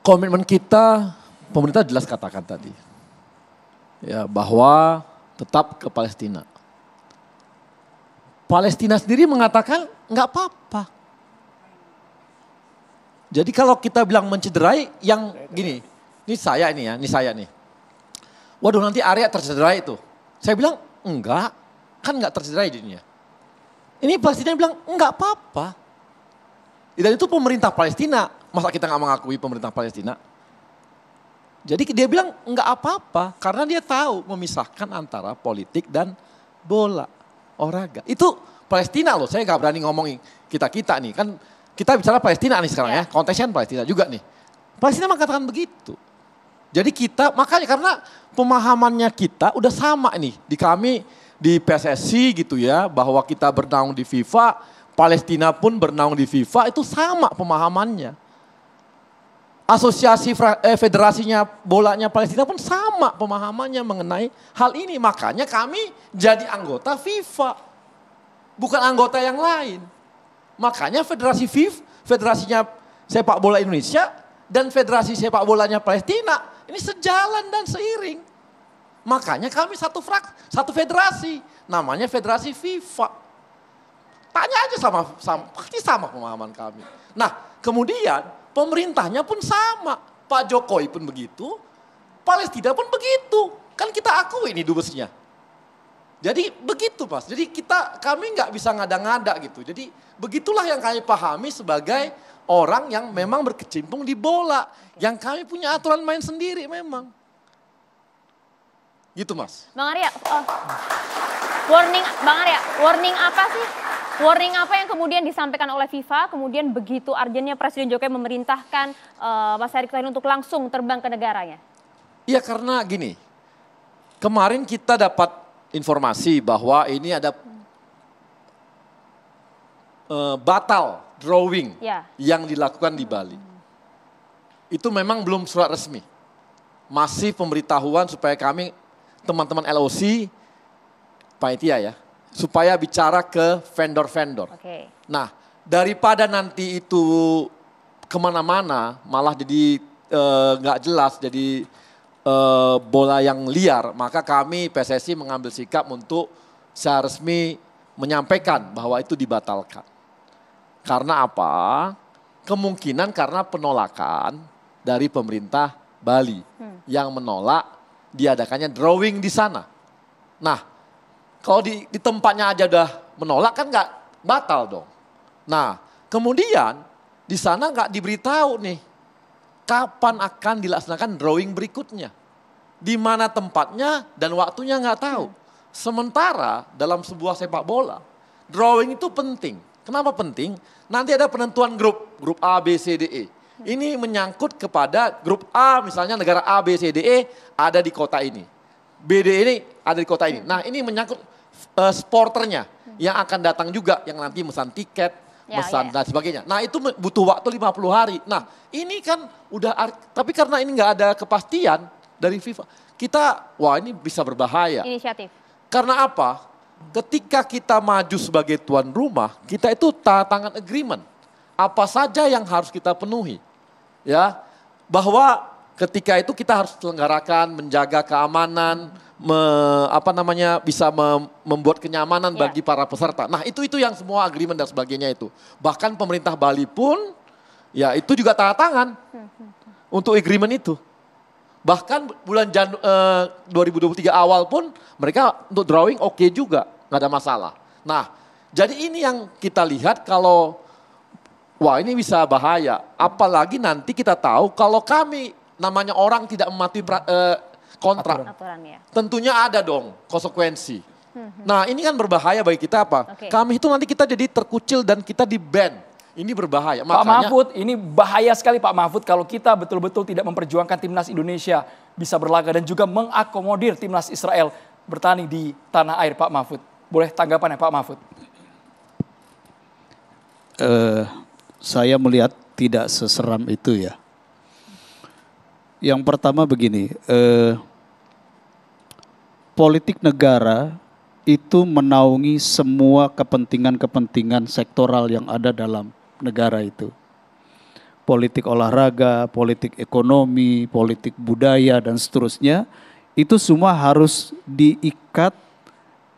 Speaker 6: Komitmen kita pemerintah jelas katakan tadi ya bahwa tetap ke Palestina. Palestina sendiri mengatakan nggak apa-apa. Jadi kalau kita bilang mencederai yang gini, ini saya ini ya, ini saya nih. Waduh nanti area tercederai itu. Saya bilang enggak, kan enggak tercederai jadinya. Ini Palestina bilang enggak apa-apa. Dan itu pemerintah Palestina. Masa kita nggak mengakui pemerintah Palestina? Jadi dia bilang nggak apa-apa karena dia tahu memisahkan antara politik dan bola olahraga. Itu Palestina loh, saya nggak berani ngomongin kita-kita nih. Kan kita bicara Palestina nih sekarang ya, iya. konteksnya Palestina juga nih. Palestina mengatakan begitu. Jadi kita, makanya karena pemahamannya kita udah sama nih di kami di PSSI gitu ya, bahwa kita bernaung di FIFA, Palestina pun bernaung di FIFA itu sama pemahamannya asosiasi eh, federasinya bolanya Palestina pun sama pemahamannya mengenai hal ini. Makanya kami jadi anggota FIFA, bukan anggota yang lain. Makanya federasi FIFA, federasinya sepak bola Indonesia dan federasi sepak bolanya Palestina ini sejalan dan seiring. Makanya kami satu frak, satu federasi, namanya federasi FIFA. Tanya aja sama, sama pasti sama pemahaman kami. Nah, kemudian pemerintahnya pun sama. Pak Jokowi pun begitu, Palestina pun begitu. Kan kita akui ini dubesnya. Jadi begitu mas, jadi kita kami nggak bisa ngada-ngada gitu. Jadi begitulah yang kami pahami sebagai orang yang memang berkecimpung di bola. Yang kami punya aturan main sendiri memang. Gitu mas.
Speaker 2: Bang Arya, uh, warning Bang Arya, warning apa sih Warning apa yang kemudian disampaikan oleh FIFA, kemudian begitu arjennya Presiden Jokowi memerintahkan uh, Mas Erick Thohir untuk langsung terbang ke negaranya?
Speaker 6: Iya karena gini, kemarin kita dapat informasi bahwa ini ada uh, batal drawing ya. yang dilakukan di Bali. Itu memang belum surat resmi. Masih pemberitahuan supaya kami teman-teman LOC, panitia ya, supaya bicara ke vendor-vendor. Okay. Nah, daripada nanti itu kemana-mana, malah jadi eh, nggak uh, jelas, jadi uh, bola yang liar, maka kami PSSI mengambil sikap untuk secara resmi menyampaikan bahwa itu dibatalkan. Karena apa? Kemungkinan karena penolakan dari pemerintah Bali hmm. yang menolak diadakannya drawing di sana. Nah, kalau di, di tempatnya aja udah menolak kan nggak batal dong. Nah kemudian di sana nggak diberitahu nih kapan akan dilaksanakan drawing berikutnya. Di mana tempatnya dan waktunya nggak tahu. Hmm. Sementara dalam sebuah sepak bola, drawing itu penting. Kenapa penting? Nanti ada penentuan grup, grup A, B, C, D, E. Hmm. Ini menyangkut kepada grup A misalnya negara A, B, C, D, E ada di kota ini. B, D e ini ada di kota ini. Hmm. Nah ini menyangkut uh, sporternya yang akan datang juga yang nanti pesan tiket, pesan ya, ya. dan sebagainya. Nah, itu butuh waktu 50 hari. Nah, ini kan udah tapi karena ini nggak ada kepastian dari FIFA, kita wah ini bisa berbahaya. Inisiatif. Karena apa? Ketika kita maju sebagai tuan rumah, kita itu tantangan agreement. Apa saja yang harus kita penuhi? Ya, bahwa ketika itu kita harus selenggarakan menjaga keamanan, hmm me, apa namanya bisa membuat kenyamanan yeah. bagi para peserta. Nah itu itu yang semua agreement dan sebagainya itu. Bahkan pemerintah Bali pun ya itu juga tanda tangan untuk agreement itu. Bahkan bulan Jan, eh, 2023 awal pun mereka untuk drawing oke okay juga nggak ada masalah. Nah jadi ini yang kita lihat kalau wah ini bisa bahaya. Apalagi nanti kita tahu kalau kami namanya orang tidak mematuhi pra, eh, kontrak. Aturan. ya. Tentunya ada dong konsekuensi. Hmm. Nah ini kan berbahaya bagi kita apa? Okay. Kami itu nanti kita jadi terkucil dan
Speaker 1: kita di ban. Ini berbahaya. Makanya, Pak Mahfud, ini bahaya sekali Pak Mahfud kalau kita betul-betul tidak memperjuangkan timnas Indonesia bisa berlaga dan juga mengakomodir timnas Israel bertanding di tanah air Pak Mahfud. Boleh tanggapan ya, Pak Mahfud?
Speaker 7: Uh, saya melihat tidak seseram itu ya yang pertama begini, eh, politik negara itu menaungi semua kepentingan-kepentingan sektoral yang ada dalam negara itu. Politik olahraga, politik ekonomi, politik budaya, dan seterusnya, itu semua harus diikat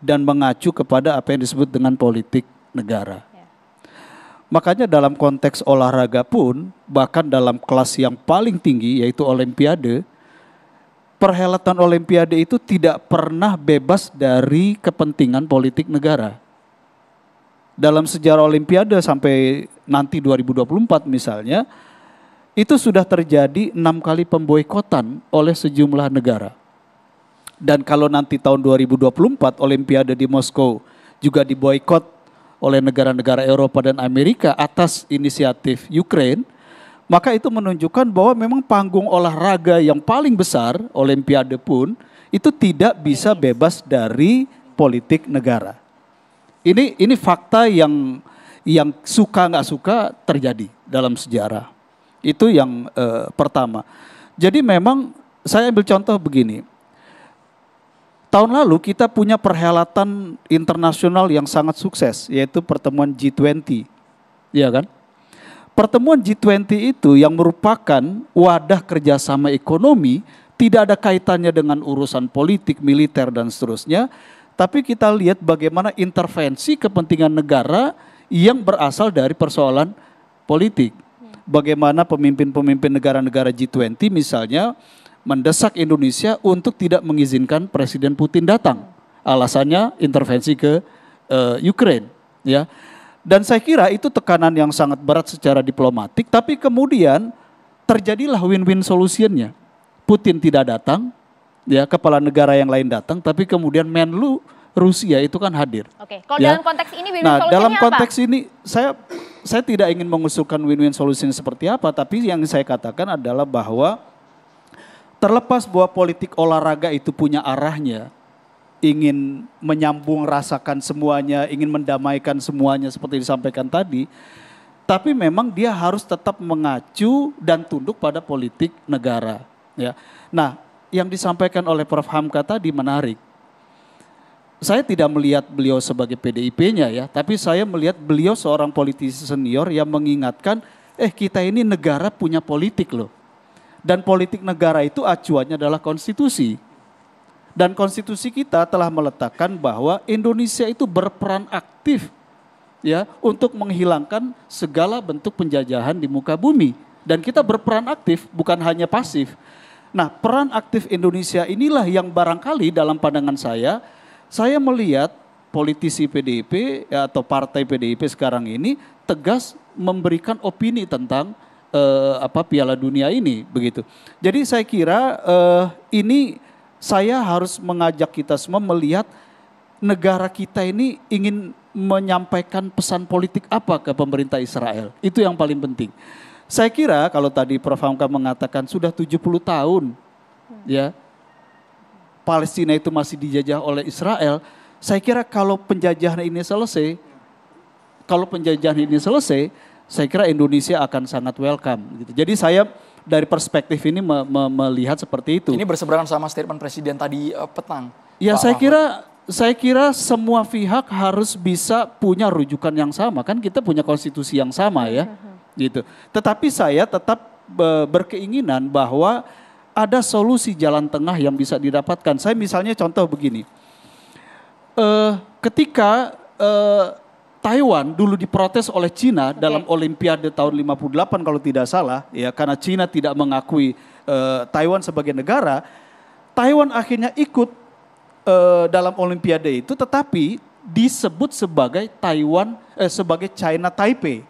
Speaker 7: dan mengacu kepada apa yang disebut dengan politik negara. Makanya dalam konteks olahraga pun, bahkan dalam kelas yang paling tinggi yaitu olimpiade, perhelatan olimpiade itu tidak pernah bebas dari kepentingan politik negara. Dalam sejarah olimpiade sampai nanti 2024 misalnya, itu sudah terjadi enam kali pemboikotan oleh sejumlah negara. Dan kalau nanti tahun 2024 olimpiade di Moskow juga diboikot oleh negara-negara Eropa dan Amerika atas inisiatif Ukraine, maka itu menunjukkan bahwa memang panggung olahraga yang paling besar, Olimpiade pun, itu tidak bisa bebas dari politik negara. Ini ini fakta yang yang suka nggak suka terjadi dalam sejarah. Itu yang eh, pertama. Jadi memang saya ambil contoh begini tahun lalu kita punya perhelatan internasional yang sangat sukses, yaitu pertemuan G20. Iya kan? Pertemuan G20 itu yang merupakan wadah kerjasama ekonomi, tidak ada kaitannya dengan urusan politik, militer, dan seterusnya. Tapi kita lihat bagaimana intervensi kepentingan negara yang berasal dari persoalan politik. Bagaimana pemimpin-pemimpin negara-negara G20 misalnya mendesak Indonesia untuk tidak mengizinkan Presiden Putin datang. Alasannya intervensi ke uh, Ukraine, ya. Dan saya kira itu tekanan yang sangat berat secara diplomatik, tapi kemudian terjadilah win-win solusinya. Putin tidak datang, ya kepala negara yang lain datang, tapi kemudian Menlu Rusia itu kan hadir.
Speaker 2: Oke, kalau ya. dalam konteks ini win-win nah, solusinya dalam konteks apa?
Speaker 7: ini saya saya tidak ingin mengusulkan win-win solusinya seperti apa, tapi yang saya katakan adalah bahwa Terlepas bahwa politik olahraga itu punya arahnya, ingin menyambung rasakan semuanya, ingin mendamaikan semuanya seperti disampaikan tadi, tapi memang dia harus tetap mengacu dan tunduk pada politik negara, ya. Nah, yang disampaikan oleh Prof Hamka tadi menarik. Saya tidak melihat beliau sebagai PDIP-nya ya, tapi saya melihat beliau seorang politisi senior yang mengingatkan, eh kita ini negara punya politik loh dan politik negara itu acuannya adalah konstitusi. Dan konstitusi kita telah meletakkan bahwa Indonesia itu berperan aktif ya untuk menghilangkan segala bentuk penjajahan di muka bumi dan kita berperan aktif bukan hanya pasif. Nah, peran aktif Indonesia inilah yang barangkali dalam pandangan saya saya melihat politisi PDIP ya, atau partai PDIP sekarang ini tegas memberikan opini tentang uh, apa Piala Dunia ini begitu. Jadi saya kira uh, ini saya harus mengajak kita semua melihat negara kita ini ingin menyampaikan pesan politik apa ke pemerintah Israel. Itu yang paling penting. Saya kira kalau tadi Prof Hamka mengatakan sudah 70 tahun ya Palestina itu masih dijajah oleh Israel, saya kira kalau penjajahan ini selesai kalau penjajahan ini selesai, saya kira Indonesia akan sangat welcome. Gitu. Jadi saya dari perspektif
Speaker 1: ini me me melihat seperti itu. Ini berseberangan sama statement presiden tadi uh, petang.
Speaker 7: Ya Pak saya Ahmad. kira saya kira semua pihak harus bisa punya rujukan yang sama kan kita punya konstitusi yang sama ya. Gitu. Tetapi saya tetap berkeinginan bahwa ada solusi jalan tengah yang bisa didapatkan. Saya misalnya contoh begini. Uh, ketika uh, Taiwan dulu diprotes oleh Cina okay. dalam Olimpiade tahun 58 kalau tidak salah ya karena Cina tidak mengakui uh, Taiwan sebagai negara Taiwan akhirnya ikut uh, dalam Olimpiade itu tetapi disebut sebagai Taiwan eh, sebagai China Taipei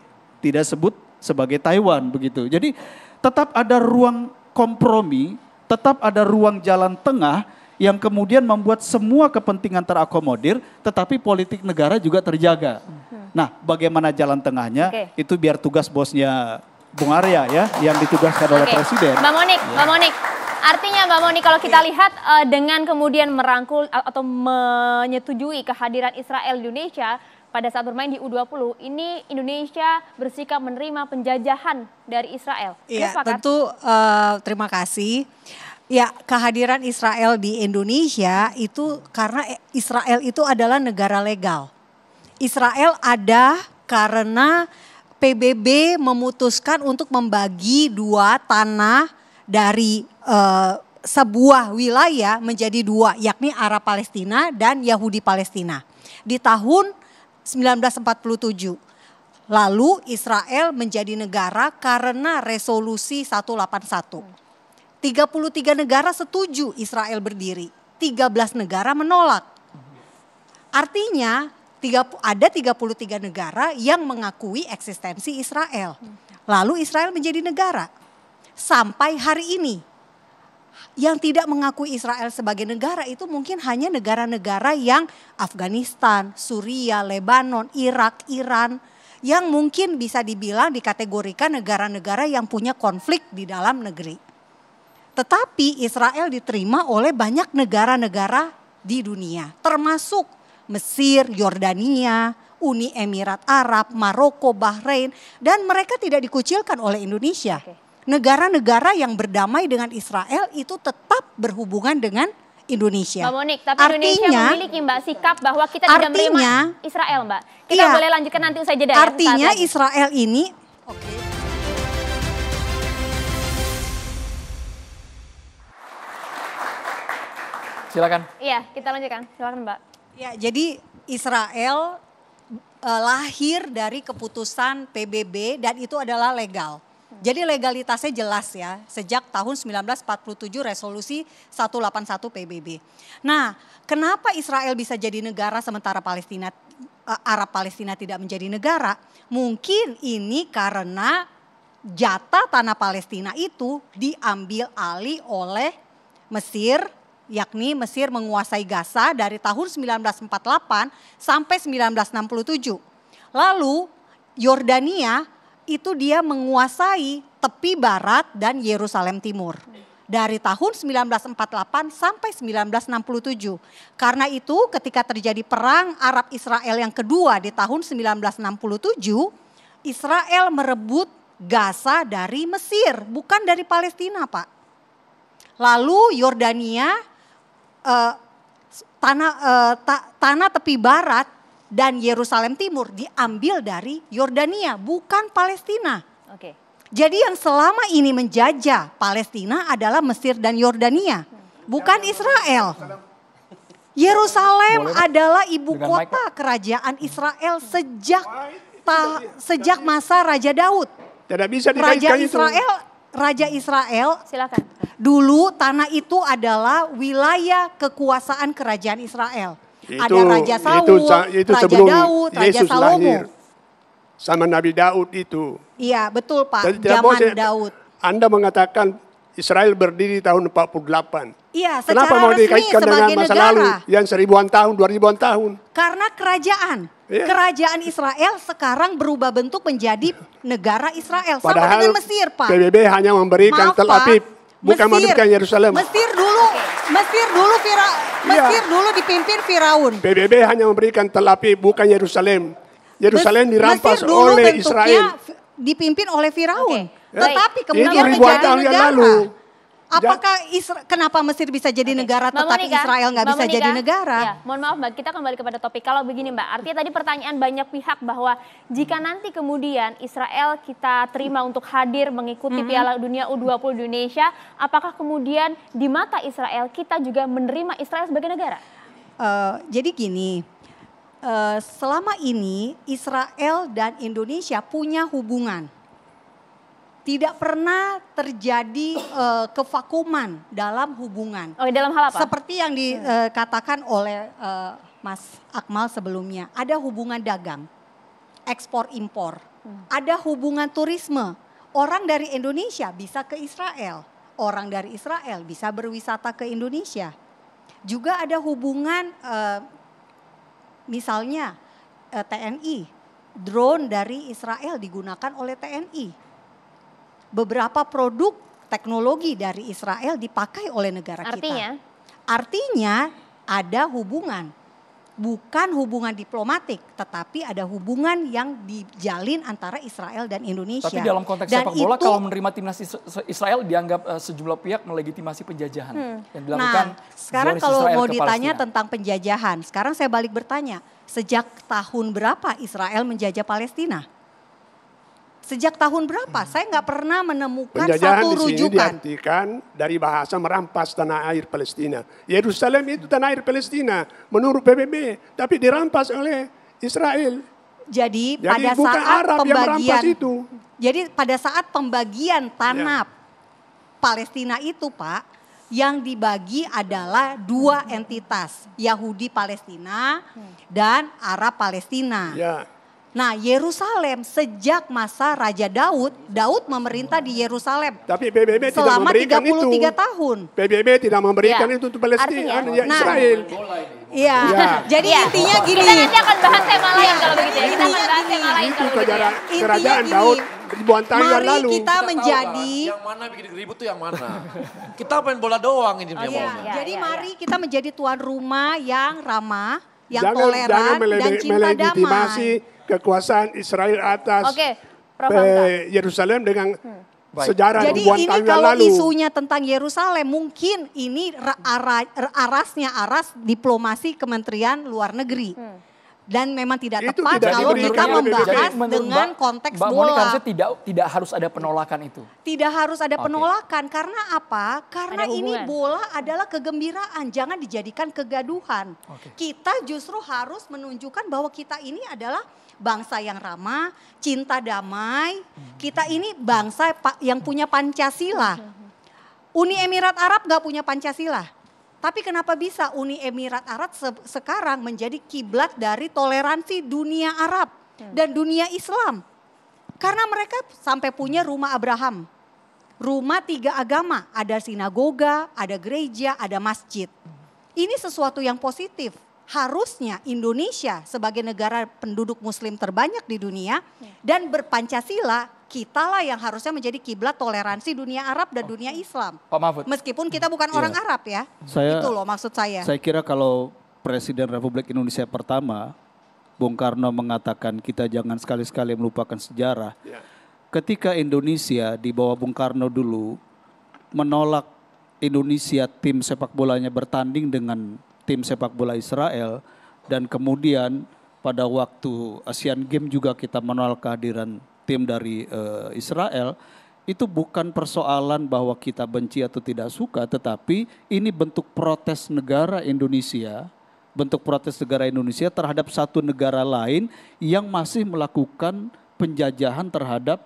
Speaker 7: tidak sebut sebagai Taiwan begitu jadi tetap ada ruang kompromi tetap ada ruang jalan tengah yang kemudian membuat semua kepentingan terakomodir, tetapi politik negara juga terjaga. Hmm. Nah, bagaimana jalan tengahnya? Okay. Itu biar tugas bosnya Bung Arya ya, yang ditugaskan okay. oleh Presiden. Mbak Monik, ya. Mbak
Speaker 2: Monik, Artinya Mbak Moni kalau kita lihat uh, dengan kemudian merangkul eh, atau menyetujui kehadiran Israel di Indonesia pada saat bermain di U20 ini Indonesia bersikap menerima penjajahan dari Israel. Iya, tentu
Speaker 8: uh, terima kasih. Ya, kehadiran Israel di Indonesia itu karena Israel itu adalah negara legal. Israel ada karena PBB memutuskan untuk membagi dua tanah dari uh, sebuah wilayah menjadi dua, yakni Arab Palestina dan Yahudi Palestina. Di tahun 1947. Lalu Israel menjadi negara karena resolusi 181. 33 negara setuju Israel berdiri, 13 negara menolak. Artinya ada 33 negara yang mengakui eksistensi Israel. Lalu Israel menjadi negara. Sampai hari ini yang tidak mengakui Israel sebagai negara itu mungkin hanya negara-negara yang Afghanistan, Suriah, Lebanon, Irak, Iran yang mungkin bisa dibilang dikategorikan negara-negara yang punya konflik di dalam negeri. Tetapi Israel diterima oleh banyak negara-negara di dunia, termasuk Mesir, Yordania, Uni Emirat Arab, Maroko, Bahrain, dan mereka tidak dikucilkan oleh Indonesia. Negara-negara yang berdamai dengan Israel itu tetap berhubungan dengan Indonesia. Mbak Monik,
Speaker 2: tapi artinya, Indonesia memiliki Mbak sikap bahwa kita artinya, menerima Israel, Mbak. Kita iya, boleh lanjutkan nanti usai jeda. Ya, artinya ya,
Speaker 8: Israel ini. Okay. Silakan.
Speaker 2: Iya, kita lanjutkan.
Speaker 8: Silakan Mbak. Ya, jadi Israel eh, lahir dari keputusan PBB dan itu adalah legal. Jadi legalitasnya jelas ya, sejak tahun 1947 resolusi 181 PBB. Nah, kenapa Israel bisa jadi negara sementara Palestina e, Arab Palestina tidak menjadi negara? Mungkin ini karena jatah tanah Palestina itu diambil alih oleh Mesir, yakni Mesir menguasai Gaza dari tahun 1948 sampai 1967. Lalu Yordania itu dia menguasai tepi barat dan Yerusalem timur dari tahun 1948 sampai 1967. Karena itu ketika terjadi perang Arab Israel yang kedua di tahun 1967, Israel merebut Gaza dari Mesir, bukan dari Palestina, Pak. Lalu Yordania uh, tanah uh, ta, tanah tepi barat dan Yerusalem timur diambil dari Yordania, bukan Palestina. Oke. Okay. Jadi yang selama ini menjajah Palestina adalah Mesir dan Yordania, hmm. bukan Israel. Yerusalem adalah ibu kota kerajaan hmm. Israel hmm. sejak ta, sejak masa Raja Daud.
Speaker 5: Tidak bisa Raja Israel
Speaker 8: Raja Israel. Silakan. Dulu tanah itu adalah wilayah kekuasaan kerajaan Israel.
Speaker 5: Itu, Ada Raja Saul, itu, itu Raja sebelum Daud, Raja Salomo. Lahir. Sama Nabi Daud itu.
Speaker 8: Iya, betul Pak. Jadi, Zaman saya,
Speaker 5: Daud. Anda mengatakan Israel berdiri tahun 48.
Speaker 8: Iya, secara Kenapa mau resmi dikaitkan dengan masa negara. lalu
Speaker 5: yang seribuan tahun, dua ribuan tahun?
Speaker 8: Karena kerajaan. Yeah. Kerajaan Israel sekarang berubah bentuk menjadi negara Israel Padahal sama dengan Mesir, Pak. PBB hanya memberikan Maaf, Tel Aviv, bukan memberikan Yerusalem. Mesir dulu, Mesir dulu Fira, iya. Mesir yeah. dulu dipimpin
Speaker 5: Firaun. PBB hanya memberikan Tel bukan Yerusalem. Yerusalem dirampas Mesir dulu oleh Israel.
Speaker 8: Dipimpin oleh Firaun. Okay. Iya. Tetapi kemudian menjadi negara. Apakah Isra kenapa Mesir bisa jadi okay. negara tetapi Monika, Israel nggak bisa jadi negara? Ya,
Speaker 2: mohon maaf Mbak, kita kembali kepada topik. Kalau begini Mbak, artinya tadi pertanyaan banyak pihak bahwa jika hmm. nanti kemudian Israel kita terima untuk hadir mengikuti mm -hmm. Piala Dunia U20 Indonesia, apakah kemudian di mata Israel kita juga menerima Israel sebagai negara? Uh, jadi gini, uh, selama ini Israel dan Indonesia
Speaker 8: punya hubungan tidak pernah terjadi uh, kevakuman dalam hubungan. Oh, dalam hal apa? Seperti yang dikatakan hmm. eh, uh, oleh uh, Mas Akmal sebelumnya, ada hubungan dagang, ekspor impor, hmm. ada hubungan turisme. Orang dari Indonesia bisa ke Israel, orang dari Israel bisa berwisata ke Indonesia. Juga ada hubungan uh, misalnya uh, TNI, drone dari Israel digunakan oleh TNI beberapa produk teknologi dari Israel dipakai oleh negara artinya? kita. Artinya ada hubungan. Bukan hubungan diplomatik, tetapi ada hubungan yang dijalin antara Israel dan Indonesia. Tapi dalam konteks dan sepak bola,
Speaker 1: itu, kalau menerima timnas Israel dianggap uh, sejumlah pihak melegitimasi penjajahan hmm. yang dilakukan. Nah, sekarang kalau Israel mau ditanya
Speaker 8: tentang penjajahan, sekarang saya balik bertanya, sejak tahun berapa Israel menjajah Palestina? Sejak tahun berapa? Saya nggak pernah menemukan Penjajahan satu rujukan. di sini
Speaker 5: dihentikan dari bahasa merampas tanah air Palestina. Yerusalem itu tanah air Palestina menurut PBB, tapi dirampas oleh Israel. Jadi, jadi pada bukan saat Arab pembagian itu.
Speaker 8: Jadi pada saat pembagian ya. tanah ya. Palestina itu, Pak, yang dibagi adalah dua entitas, Yahudi Palestina hmm. dan Arab Palestina. Ya. Nah, Yerusalem sejak masa Raja Daud, Daud memerintah di Yerusalem. Tapi PBB tidak selama memberikan 33 itu.
Speaker 5: tahun. PBB tidak memberikan ya. itu untuk Palestina, Artinya, ya, nah, Israel. Iya. Ya. Jadi ya. intinya gini. Kita nanti akan bahas tema lain ya. kalau begitu ya. Kita akan bahas tema lain kalau begitu. Ya. Kerajaan, kerajaan Daud ribuan tahun Mari yang lalu. kita, kita menjadi
Speaker 8: yang
Speaker 6: mana bikin ribut tuh yang mana.
Speaker 5: kita main bola doang ini oh, iya.
Speaker 8: Jadi ya, mari ya. kita menjadi tuan rumah yang ramah, yang jangan, toleran jangan dan cinta damai
Speaker 5: kekuasaan Israel atas okay. Eh, dengan hmm. sejarah Jadi ini kalau isunya
Speaker 8: tentang Yerusalem mungkin ini arasnya aras diplomasi Kementerian Luar Negeri. Hmm. Dan memang tidak itu tepat tidak kalau kita membahas Jadi, dengan konteks Mbak bola. Mbak
Speaker 1: tidak tidak harus ada penolakan itu.
Speaker 8: Tidak harus ada penolakan karena apa? Karena ini bola adalah kegembiraan, jangan dijadikan kegaduhan. Okay. Kita justru harus menunjukkan bahwa kita ini adalah bangsa yang ramah, cinta damai. Kita ini bangsa yang punya Pancasila. Uni Emirat Arab gak punya Pancasila. Tapi kenapa bisa Uni Emirat Arab se sekarang menjadi kiblat dari toleransi dunia Arab dan dunia Islam? Karena mereka sampai punya rumah Abraham. Rumah tiga agama, ada sinagoga, ada gereja, ada masjid. Ini sesuatu yang positif harusnya Indonesia sebagai negara penduduk muslim terbanyak di dunia ya. dan berpancasila kitalah yang harusnya menjadi kiblat toleransi dunia Arab dan dunia Islam. Pak Mahfud. Meskipun kita bukan iya. orang ya. Arab ya. Saya, Itu loh maksud saya. Saya
Speaker 7: kira kalau Presiden Republik Indonesia pertama Bung Karno mengatakan kita jangan sekali-sekali melupakan sejarah. Ya. Ketika Indonesia di bawah Bung Karno dulu menolak Indonesia tim sepak bolanya bertanding dengan tim sepak bola Israel dan kemudian pada waktu Asian Games juga kita menolak kehadiran tim dari uh, Israel itu bukan persoalan bahwa kita benci atau tidak suka tetapi ini bentuk protes negara Indonesia bentuk protes negara Indonesia terhadap satu negara lain yang masih melakukan penjajahan terhadap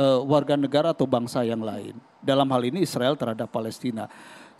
Speaker 7: uh, warga negara atau bangsa yang lain dalam hal ini Israel terhadap Palestina.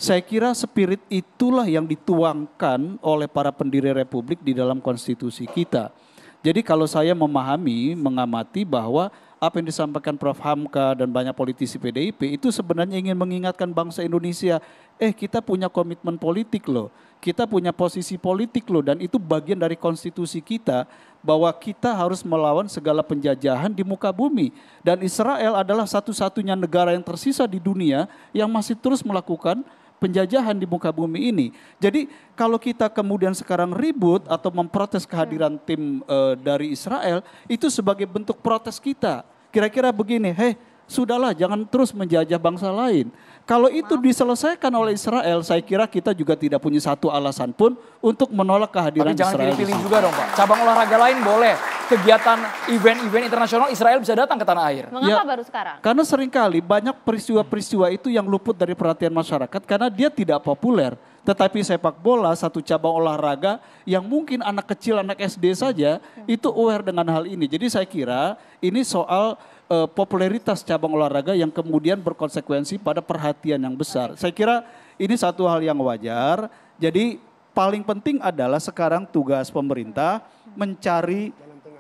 Speaker 7: Saya kira spirit itulah yang dituangkan oleh para pendiri republik di dalam konstitusi kita. Jadi kalau saya memahami, mengamati bahwa apa yang disampaikan Prof Hamka dan banyak politisi PDIP itu sebenarnya ingin mengingatkan bangsa Indonesia, eh kita punya komitmen politik loh kita punya posisi politik loh dan itu bagian dari konstitusi kita bahwa kita harus melawan segala penjajahan di muka bumi dan Israel adalah satu-satunya negara yang tersisa di dunia yang masih terus melakukan penjajahan di muka bumi ini. Jadi kalau kita kemudian sekarang ribut atau memprotes kehadiran tim uh, dari Israel itu sebagai bentuk protes kita. Kira-kira begini, "Hei, sudahlah jangan terus menjajah bangsa lain." Kalau itu diselesaikan oleh Israel, saya kira kita juga tidak punya satu alasan pun untuk menolak kehadiran Tapi jangan pilih-pilih juga dong Pak.
Speaker 1: Cabang olahraga lain boleh. Kegiatan event-event
Speaker 7: internasional Israel bisa datang ke tanah air. Mengapa ya, baru sekarang? Karena seringkali banyak peristiwa-peristiwa itu yang luput dari perhatian masyarakat karena dia tidak populer. Tetapi sepak bola satu cabang olahraga yang mungkin anak kecil, anak SD saja itu aware dengan hal ini. Jadi saya kira ini soal uh, popularitas cabang olahraga yang kemudian berkonsekuensi pada perhatian yang besar. Saya kira ini satu hal yang wajar. Jadi paling penting adalah sekarang tugas pemerintah mencari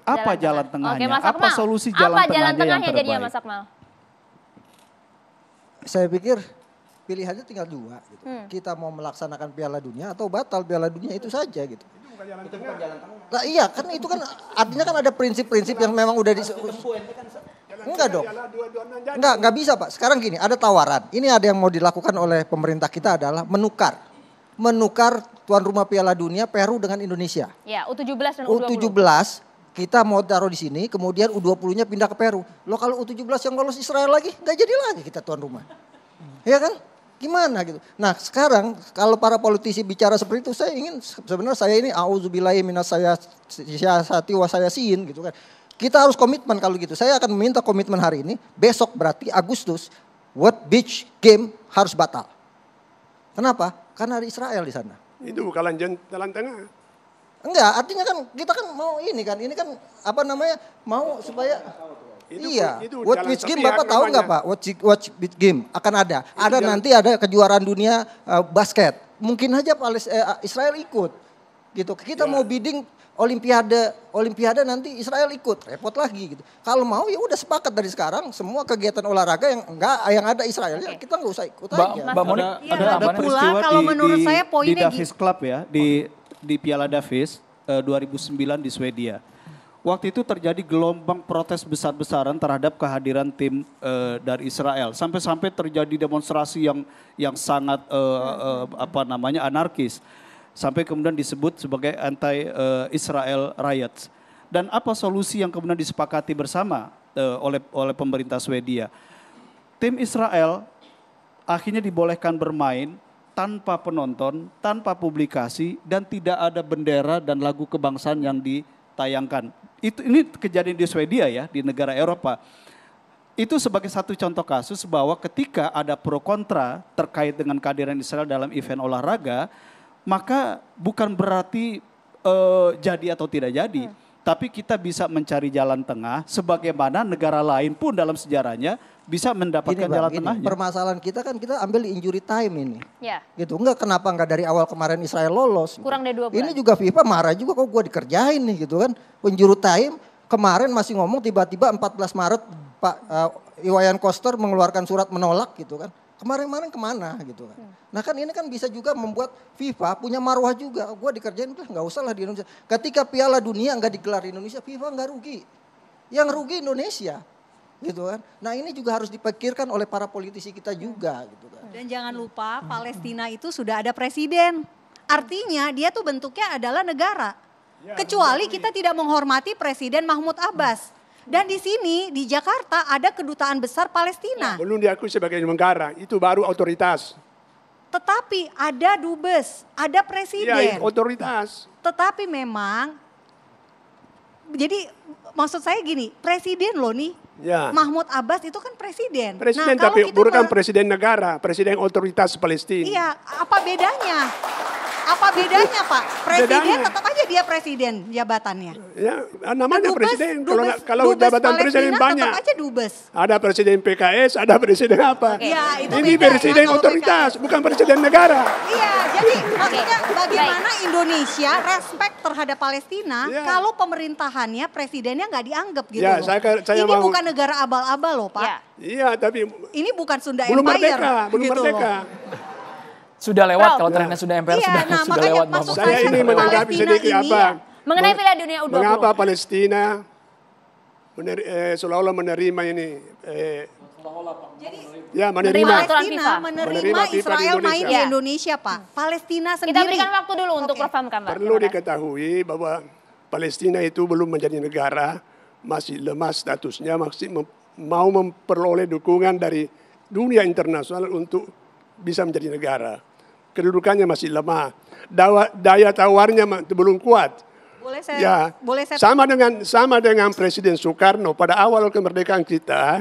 Speaker 7: apa jalan, tengahnya, Oke, apa solusi jalan apa tengahnya, jalan tengahnya yang terbaik. Mas
Speaker 2: Akmal?
Speaker 4: Saya pikir pilihannya tinggal dua. Gitu. Hmm. Kita mau melaksanakan Piala Dunia atau batal Piala Dunia itu saja gitu. Itu bukan
Speaker 3: jalan tengah. Nah, iya kan itu kan
Speaker 4: artinya kan ada prinsip-prinsip yang memang udah di Enggak dong. Enggak, enggak bisa Pak. Sekarang gini, ada tawaran. Ini ada yang mau dilakukan oleh pemerintah kita adalah menukar. Menukar tuan rumah Piala Dunia Peru dengan Indonesia.
Speaker 2: Ya, U17 dan U20. U17
Speaker 4: kita mau taruh di sini, kemudian U20-nya pindah ke Peru. Lo kalau U17 yang lolos Israel lagi, nggak jadi lagi kita tuan rumah. Iya kan? Gimana gitu. Nah sekarang kalau para politisi bicara seperti itu, saya ingin sebenarnya saya ini auzubillahi minas saya siasati wa saya siin gitu kan. Kita harus komitmen kalau gitu. Saya akan meminta komitmen hari ini. Besok berarti Agustus World Beach Game harus batal. Kenapa? Karena ada Israel di sana.
Speaker 5: Itu bukan jalan tengah.
Speaker 4: Enggak, artinya kan kita kan mau ini kan, ini kan apa namanya mau supaya
Speaker 5: itu, iya. Itu World Beach Game Bapak tahu enggak Pak?
Speaker 4: World Beach Game akan ada. Itu ada jalan. nanti ada kejuaraan dunia uh, basket. Mungkin aja Palis, eh, Israel ikut gitu. Kita ya. mau bidding Olimpiade Olimpiade nanti Israel ikut repot lagi gitu. Kalau mau ya udah sepakat dari sekarang semua kegiatan olahraga yang enggak yang ada Israelnya okay. kita nggak usah ikut ba aja.
Speaker 7: Mbak Monik, ada, ada, ada, ada pula kalau di, menurut di, saya poinnya di Davis Club ya di di Piala Davis eh, 2009 di Swedia. Waktu itu terjadi gelombang protes besar-besaran terhadap kehadiran tim eh, dari Israel. Sampai-sampai terjadi demonstrasi yang yang sangat eh, eh, apa namanya anarkis sampai kemudian disebut sebagai anti eh, Israel riots. Dan apa solusi yang kemudian disepakati bersama eh, oleh oleh pemerintah Swedia? Tim Israel akhirnya dibolehkan bermain tanpa penonton, tanpa publikasi dan tidak ada bendera dan lagu kebangsaan yang ditayangkan. Itu ini kejadian di Swedia ya, di negara Eropa. Itu sebagai satu contoh kasus bahwa ketika ada pro kontra terkait dengan kehadiran Israel dalam event olahraga, maka bukan berarti uh, jadi atau tidak jadi. Hmm. Tapi kita bisa mencari jalan tengah sebagaimana
Speaker 4: negara lain pun dalam sejarahnya bisa mendapatkan gini, bang, jalan tengah. Permasalahan kita kan kita ambil injury time ini. Ya. Gitu. Enggak kenapa enggak dari awal kemarin Israel lolos. Kurang dari dua bulan. Ini juga FIFA marah juga kok gue dikerjain nih gitu kan. Injury time kemarin masih ngomong tiba-tiba 14 Maret Pak uh, Iwayan Koster mengeluarkan surat menolak gitu kan kemarin-kemarin kemana gitu kan. Hmm. Nah kan ini kan bisa juga membuat FIFA punya marwah juga. Gue dikerjain udah nggak usah lah di Indonesia. Ketika Piala Dunia nggak digelar di Indonesia, FIFA nggak rugi. Yang rugi Indonesia gitu kan. Nah ini juga harus dipikirkan oleh para politisi kita hmm. juga gitu
Speaker 8: kan. Dan jangan lupa Palestina itu sudah ada presiden. Artinya dia tuh bentuknya adalah negara. Ya, Kecuali kita iya. tidak menghormati Presiden Mahmud Abbas. Dan di sini di Jakarta ada kedutaan besar Palestina.
Speaker 5: Ya, belum diakui sebagai negara, itu baru otoritas.
Speaker 8: Tetapi ada dubes, ada ya, presiden. Ya, otoritas. Tetapi memang jadi maksud saya gini, presiden loh nih Ya. Mahmud Abbas itu kan presiden. Presiden nah, tapi bukan
Speaker 5: presiden negara, presiden otoritas Palestina. Iya,
Speaker 8: apa bedanya? Apa bedanya Pak? Presiden bedanya. tetap aja dia presiden jabatannya.
Speaker 5: Ya, namanya nah, dubes, presiden. Dubes, kalau dubes jabatan Palestina presiden banyak.
Speaker 8: aja dubes.
Speaker 5: Ada presiden PKS, ada presiden apa?
Speaker 8: Iya, itu Ini beda,
Speaker 5: presiden ya, otoritas, PKS. bukan kan. presiden negara. Iya,
Speaker 8: jadi maksudnya bagaimana Indonesia respect terhadap Palestina ya. kalau pemerintahannya presidennya nggak dianggap gitu. Ya, saya, saya Ini mau, bukan negara abal-abal loh Pak. Ya.
Speaker 5: Iya tapi.
Speaker 8: Ini bukan Sunda belum Empire. Merdeka, belum gitu merdeka.
Speaker 5: Sudah lewat kalau trennya sudah Empire iya, sudah, nah, sudah lewat. Maksud saya ini menanggapi sedikit ini, apa. Mengenai Piala
Speaker 2: Dunia U20. Mengapa
Speaker 5: Palestina mener, eh, seolah-olah menerima ini eh, jadi ya menerima Palestina menerima, menerima Israel main di
Speaker 8: Indonesia ya. Pak. Palestina sendiri. Kita berikan waktu dulu untuk okay. pak.
Speaker 5: Perlu diketahui bahwa Palestina itu belum menjadi negara masih lemah statusnya, masih mem mau memperoleh dukungan dari dunia internasional untuk bisa menjadi negara. Kedudukannya masih lemah, daya, daya tawarnya belum kuat.
Speaker 8: Boleh saya, ya, boleh saya... sama dengan
Speaker 5: sama dengan Presiden Soekarno pada awal kemerdekaan kita,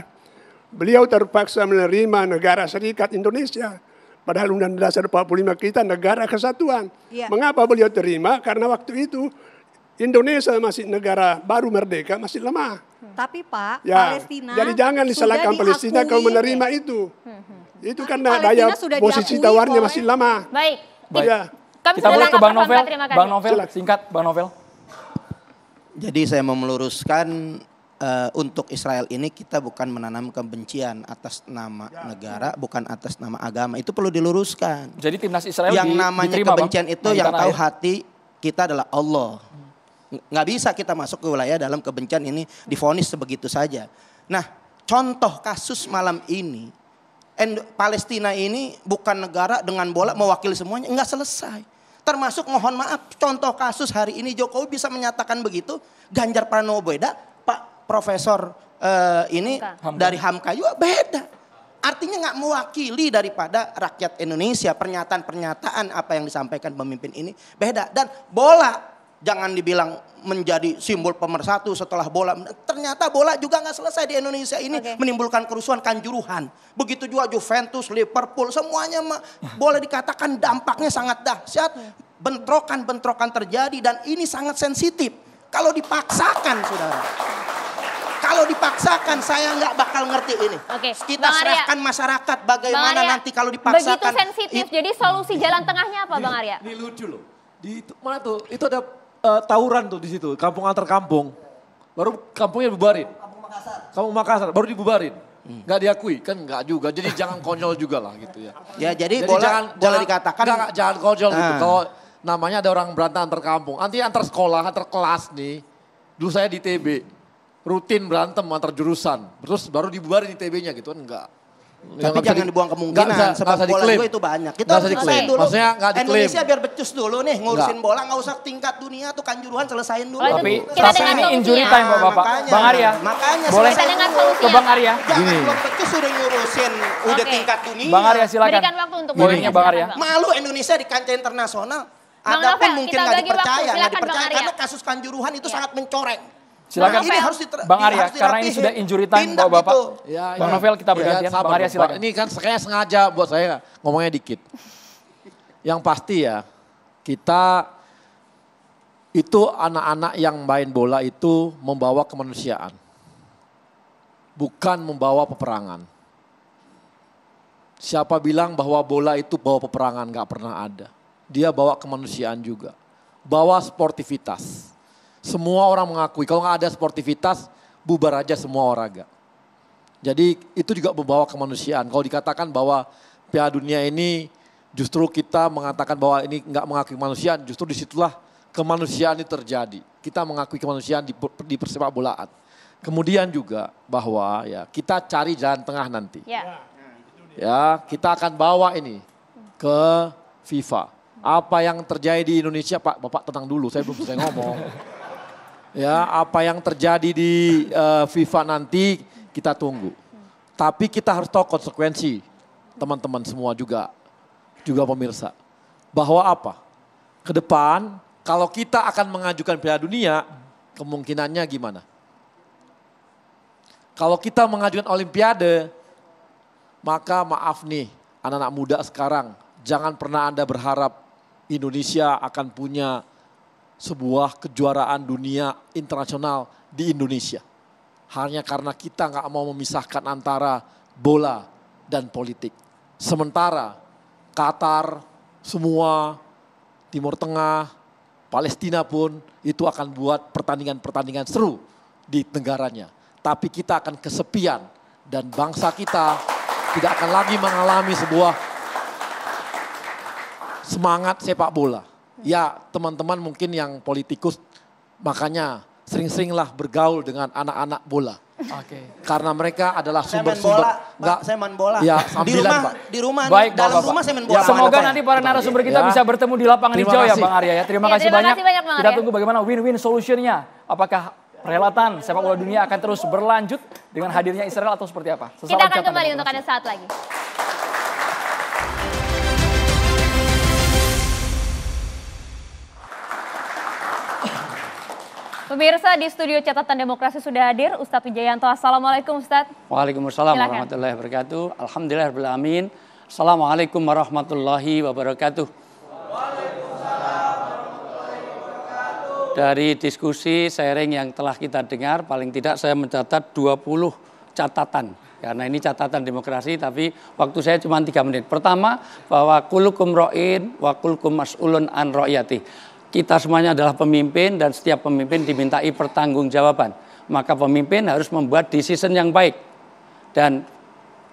Speaker 5: beliau terpaksa menerima negara serikat Indonesia. Padahal Undang-Undang Dasar 45 kita negara kesatuan. Ya. Mengapa beliau terima? Karena waktu itu Indonesia masih negara baru merdeka, masih lemah.
Speaker 8: Tapi Pak, ya. Palestina Jadi jangan disalahkan Palestina kalau menerima ya.
Speaker 5: itu. Hmm, hmm. Itu kan karena daya posisi tawarnya masih lama.
Speaker 2: Baik. Iya. Baik. Ya. Kami Kita boleh ke Bang Novel. Bang Novel, singkat
Speaker 3: Bang Novel. Jadi saya mau meluruskan uh, untuk Israel ini kita bukan menanam kebencian atas nama ya. negara, bukan atas nama agama. Itu perlu diluruskan.
Speaker 1: Jadi timnas Israel yang di, namanya diterima, kebencian bang? itu yang tahu air.
Speaker 3: hati kita adalah Allah nggak bisa kita masuk ke wilayah dalam kebencian ini difonis sebegitu saja. Nah, contoh kasus malam ini and Palestina ini bukan negara dengan bola mewakili semuanya nggak selesai. Termasuk mohon maaf contoh kasus hari ini Jokowi bisa menyatakan begitu Ganjar Pranowo beda, Pak Profesor uh, ini Hamka. dari Hamka juga beda. Artinya nggak mewakili daripada rakyat Indonesia. Pernyataan-pernyataan apa yang disampaikan pemimpin ini beda. Dan bola Jangan dibilang menjadi simbol pemersatu setelah bola. Ternyata bola juga nggak selesai di Indonesia ini okay. menimbulkan kerusuhan kanjuruhan. Begitu juga Juventus, Liverpool, semuanya boleh dikatakan dampaknya sangat dahsyat. Bentrokan-bentrokan terjadi dan ini sangat sensitif. Kalau dipaksakan, saudara kalau dipaksakan saya nggak bakal ngerti ini.
Speaker 2: Oke. Okay. Kita Bang serahkan
Speaker 3: Arya. masyarakat bagaimana nanti kalau dipaksakan. Begitu sensitif.
Speaker 2: jadi solusi jalan tengahnya apa, Bang Arya?
Speaker 3: Ini lucu loh. Di mana tuh? Itu ada
Speaker 6: uh, tawuran tuh di situ, kampung antar kampung. Baru kampungnya bubarin. Kampung Makassar. Kampung Makassar, baru dibubarin. Hmm. diakui kan nggak juga jadi jangan konyol juga lah gitu ya ya jadi, jadi bola, jangan boleh dikatakan gak, jangan konyol uh. gitu ah. kalau namanya ada orang berantem antar kampung nanti antar sekolah antar kelas nih dulu saya di TB rutin berantem antar jurusan terus baru dibubarin di TB-nya gitu kan enggak
Speaker 3: tapi gak jangan dibuang kemungkinan. Gak, sepak bola juga itu banyak. Kita gak harus selesai dulu. Maksudnya gak Indonesia biar becus dulu nih ngurusin gak. bola. Gak usah tingkat dunia tuh kanjuruhan selesain dulu. Oh, tapi tapi ini injury time Bapak. Bapak. Makanya, Bang Arya. Makanya Boleh ke Bang Arya. Jangan belum becus udah ngurusin udah okay. tingkat dunia. Bang Arya silakan. Berikan waktu untuk Bang Arya. Malu Indonesia di kancah internasional. Ada pun mungkin gak dipercaya. Gak dipercaya karena kasus kanjuruhan itu iya. sangat mencoreng.
Speaker 1: Silakan. Ini harus diter- Bang Arya, harus karena ini sudah injury
Speaker 5: time bawa Bapak. Gitu. Bang iya, iya. Novel kita bergantian. Iya, ya, Bang Arya silakan. Ini
Speaker 6: kan saya sengaja buat saya ngomongnya dikit. Yang pasti ya, kita itu anak-anak yang main bola itu membawa kemanusiaan. Bukan membawa peperangan. Siapa bilang bahwa bola itu bawa peperangan, gak pernah ada. Dia bawa kemanusiaan juga. Bawa sportivitas. Semua orang mengakui. Kalau nggak ada sportivitas, bubar aja semua olahraga. Jadi itu juga membawa kemanusiaan. Kalau dikatakan bahwa Piala Dunia ini justru kita mengatakan bahwa ini nggak mengakui kemanusiaan, justru disitulah kemanusiaan ini terjadi. Kita mengakui kemanusiaan di, di persepak bolaan. Kemudian juga bahwa ya kita cari jalan tengah nanti. Ya, ya kita akan bawa ini ke FIFA. Apa yang terjadi di Indonesia, Pak? Bapak tenang dulu, saya belum selesai ngomong. Ya, apa yang terjadi di uh, FIFA nanti kita tunggu. Tapi kita harus tahu konsekuensi teman-teman semua juga juga pemirsa. Bahwa apa? Ke depan kalau kita akan mengajukan Piala Dunia, kemungkinannya gimana? Kalau kita mengajukan Olimpiade, maka maaf nih anak-anak muda sekarang, jangan pernah Anda berharap Indonesia akan punya sebuah kejuaraan dunia internasional di Indonesia. Hanya karena kita nggak mau memisahkan antara bola dan politik. Sementara Qatar, semua Timur Tengah, Palestina pun itu akan buat pertandingan-pertandingan seru di negaranya. Tapi kita akan kesepian dan bangsa kita tidak akan lagi mengalami sebuah semangat sepak bola. Ya teman-teman mungkin yang politikus makanya sering-seringlah bergaul dengan anak-anak bola. Oke. Okay. Karena mereka adalah sumber-sumber. Saya main bola. Enggak,
Speaker 3: saya main bola. Ya, di rumah, Pak. Di rumah, Baik, dalam Bapak. rumah saya main ya, bola. Ya, semoga Bapak. nanti para narasumber kita ya. bisa
Speaker 1: bertemu di lapangan terima hijau ya, kasih. ya Bang Arya. Ya, terima, ya, kasih, terima banyak. kasih banyak. Bang Kita tunggu bagaimana win-win solutionnya. Apakah perhelatan sepak bola dunia akan terus berlanjut dengan hadirnya Israel atau seperti apa? Sesaat kita akan
Speaker 2: kembali untuk ada saat lagi. Pemirsa di studio catatan demokrasi sudah hadir Ustadz Wijayanto. Assalamualaikum Ustadz.
Speaker 9: Waalaikumsalam Silakan. warahmatullahi wabarakatuh. Alhamdulillah amin. Assalamualaikum warahmatullahi wabarakatuh. Dari diskusi sharing yang telah kita dengar, paling tidak saya mencatat 20 catatan. Karena ini catatan demokrasi, tapi waktu saya cuma tiga menit. Pertama, bahwa kulukum ro'in, wa kulukum mas'ulun an ro'yati kita semuanya adalah pemimpin dan setiap pemimpin dimintai pertanggungjawaban. Maka pemimpin harus membuat decision yang baik. Dan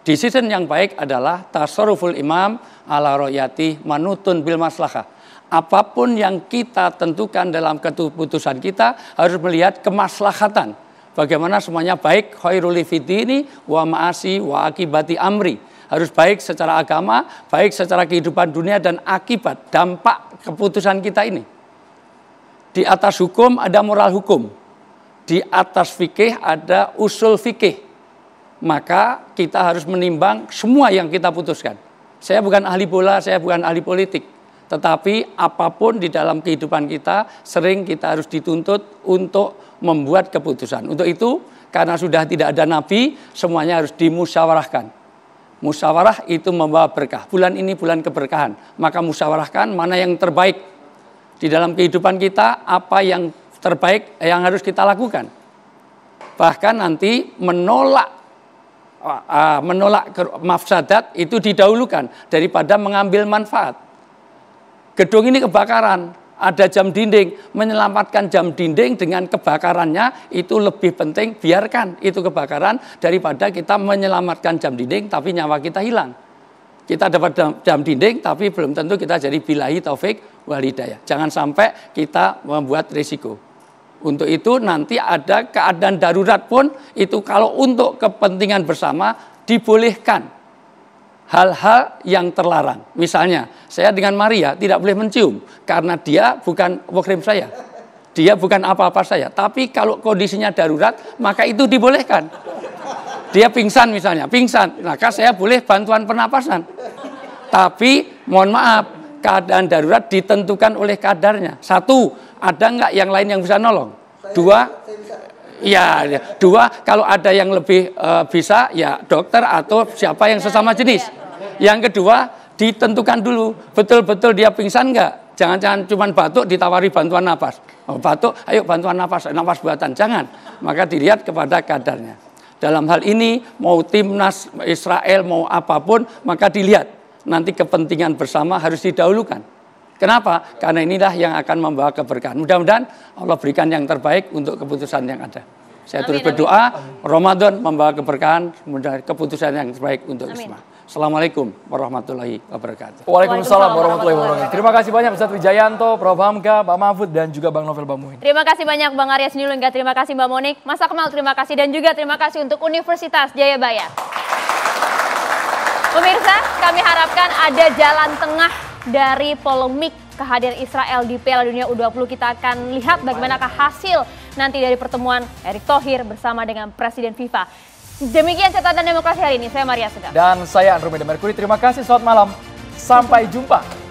Speaker 9: decision yang baik adalah tasarruful imam ala royati manutun bil maslahah. Apapun yang kita tentukan dalam keputusan kita harus melihat kemaslahatan. Bagaimana semuanya baik khairul ini wa ma'asi wa akibati amri harus baik secara agama, baik secara kehidupan dunia dan akibat dampak keputusan kita ini. Di atas hukum ada moral hukum. Di atas fikih ada usul fikih. Maka kita harus menimbang semua yang kita putuskan. Saya bukan ahli bola, saya bukan ahli politik. Tetapi apapun di dalam kehidupan kita sering kita harus dituntut untuk membuat keputusan. Untuk itu karena sudah tidak ada nabi semuanya harus dimusyawarahkan. Musyawarah itu membawa berkah. Bulan ini bulan keberkahan. Maka musyawarahkan mana yang terbaik di dalam kehidupan kita apa yang terbaik yang harus kita lakukan. Bahkan nanti menolak menolak mafsadat itu didahulukan daripada mengambil manfaat. Gedung ini kebakaran, ada jam dinding, menyelamatkan jam dinding dengan kebakarannya itu lebih penting biarkan itu kebakaran daripada kita menyelamatkan jam dinding tapi nyawa kita hilang. Kita dapat jam dinding tapi belum tentu kita jadi bilahi taufik wal Jangan sampai kita membuat risiko. Untuk itu nanti ada keadaan darurat pun itu kalau untuk kepentingan bersama dibolehkan hal-hal yang terlarang. Misalnya, saya dengan Maria tidak boleh mencium karena dia bukan muhrim saya. Dia bukan apa-apa saya, tapi kalau kondisinya darurat maka itu dibolehkan. Dia pingsan misalnya, pingsan, maka saya boleh bantuan pernapasan. Tapi mohon maaf, keadaan darurat ditentukan oleh kadarnya. Satu, ada nggak yang lain yang bisa nolong? Dua, Ya, ya, dua kalau ada yang lebih uh, bisa ya dokter atau siapa yang sesama jenis. Yang kedua ditentukan dulu betul-betul dia pingsan nggak. Jangan-jangan cuma batuk ditawari bantuan nafas. Oh, batuk, ayo bantuan nafas, nafas buatan. Jangan. Maka dilihat kepada kadarnya. Dalam hal ini mau timnas Israel mau apapun maka dilihat nanti kepentingan bersama harus didahulukan. Kenapa? Karena inilah yang akan membawa keberkahan. Mudah-mudahan Allah berikan yang terbaik untuk keputusan yang ada. Saya amin, terus berdoa, amin. Ramadan membawa keberkahan, mudah keputusan yang terbaik untuk amin. semua. Assalamualaikum warahmatullahi wabarakatuh.
Speaker 1: Waalaikumsalam, warahmatullahi wabarakatuh. Terima kasih banyak Ustaz Wijayanto, Prof. Hamka, Pak Mahfud, dan juga Bang Novel Bamuin.
Speaker 2: Terima kasih banyak Bang Arya Sinulingga, terima kasih Mbak Monik, Mas Akmal, terima kasih, dan juga terima kasih untuk Universitas Jayabaya. Pemirsa, kami harapkan ada jalan tengah dari polemik kehadiran Israel di Piala Dunia U20. Kita akan lihat bagaimanakah hasil nanti dari pertemuan Erick Thohir bersama dengan Presiden FIFA. Demikian catatan demokrasi hari ini. Saya Maria Sedap.
Speaker 1: Dan saya Andromeda Mercury. Terima kasih. Selamat malam. Sampai jumpa.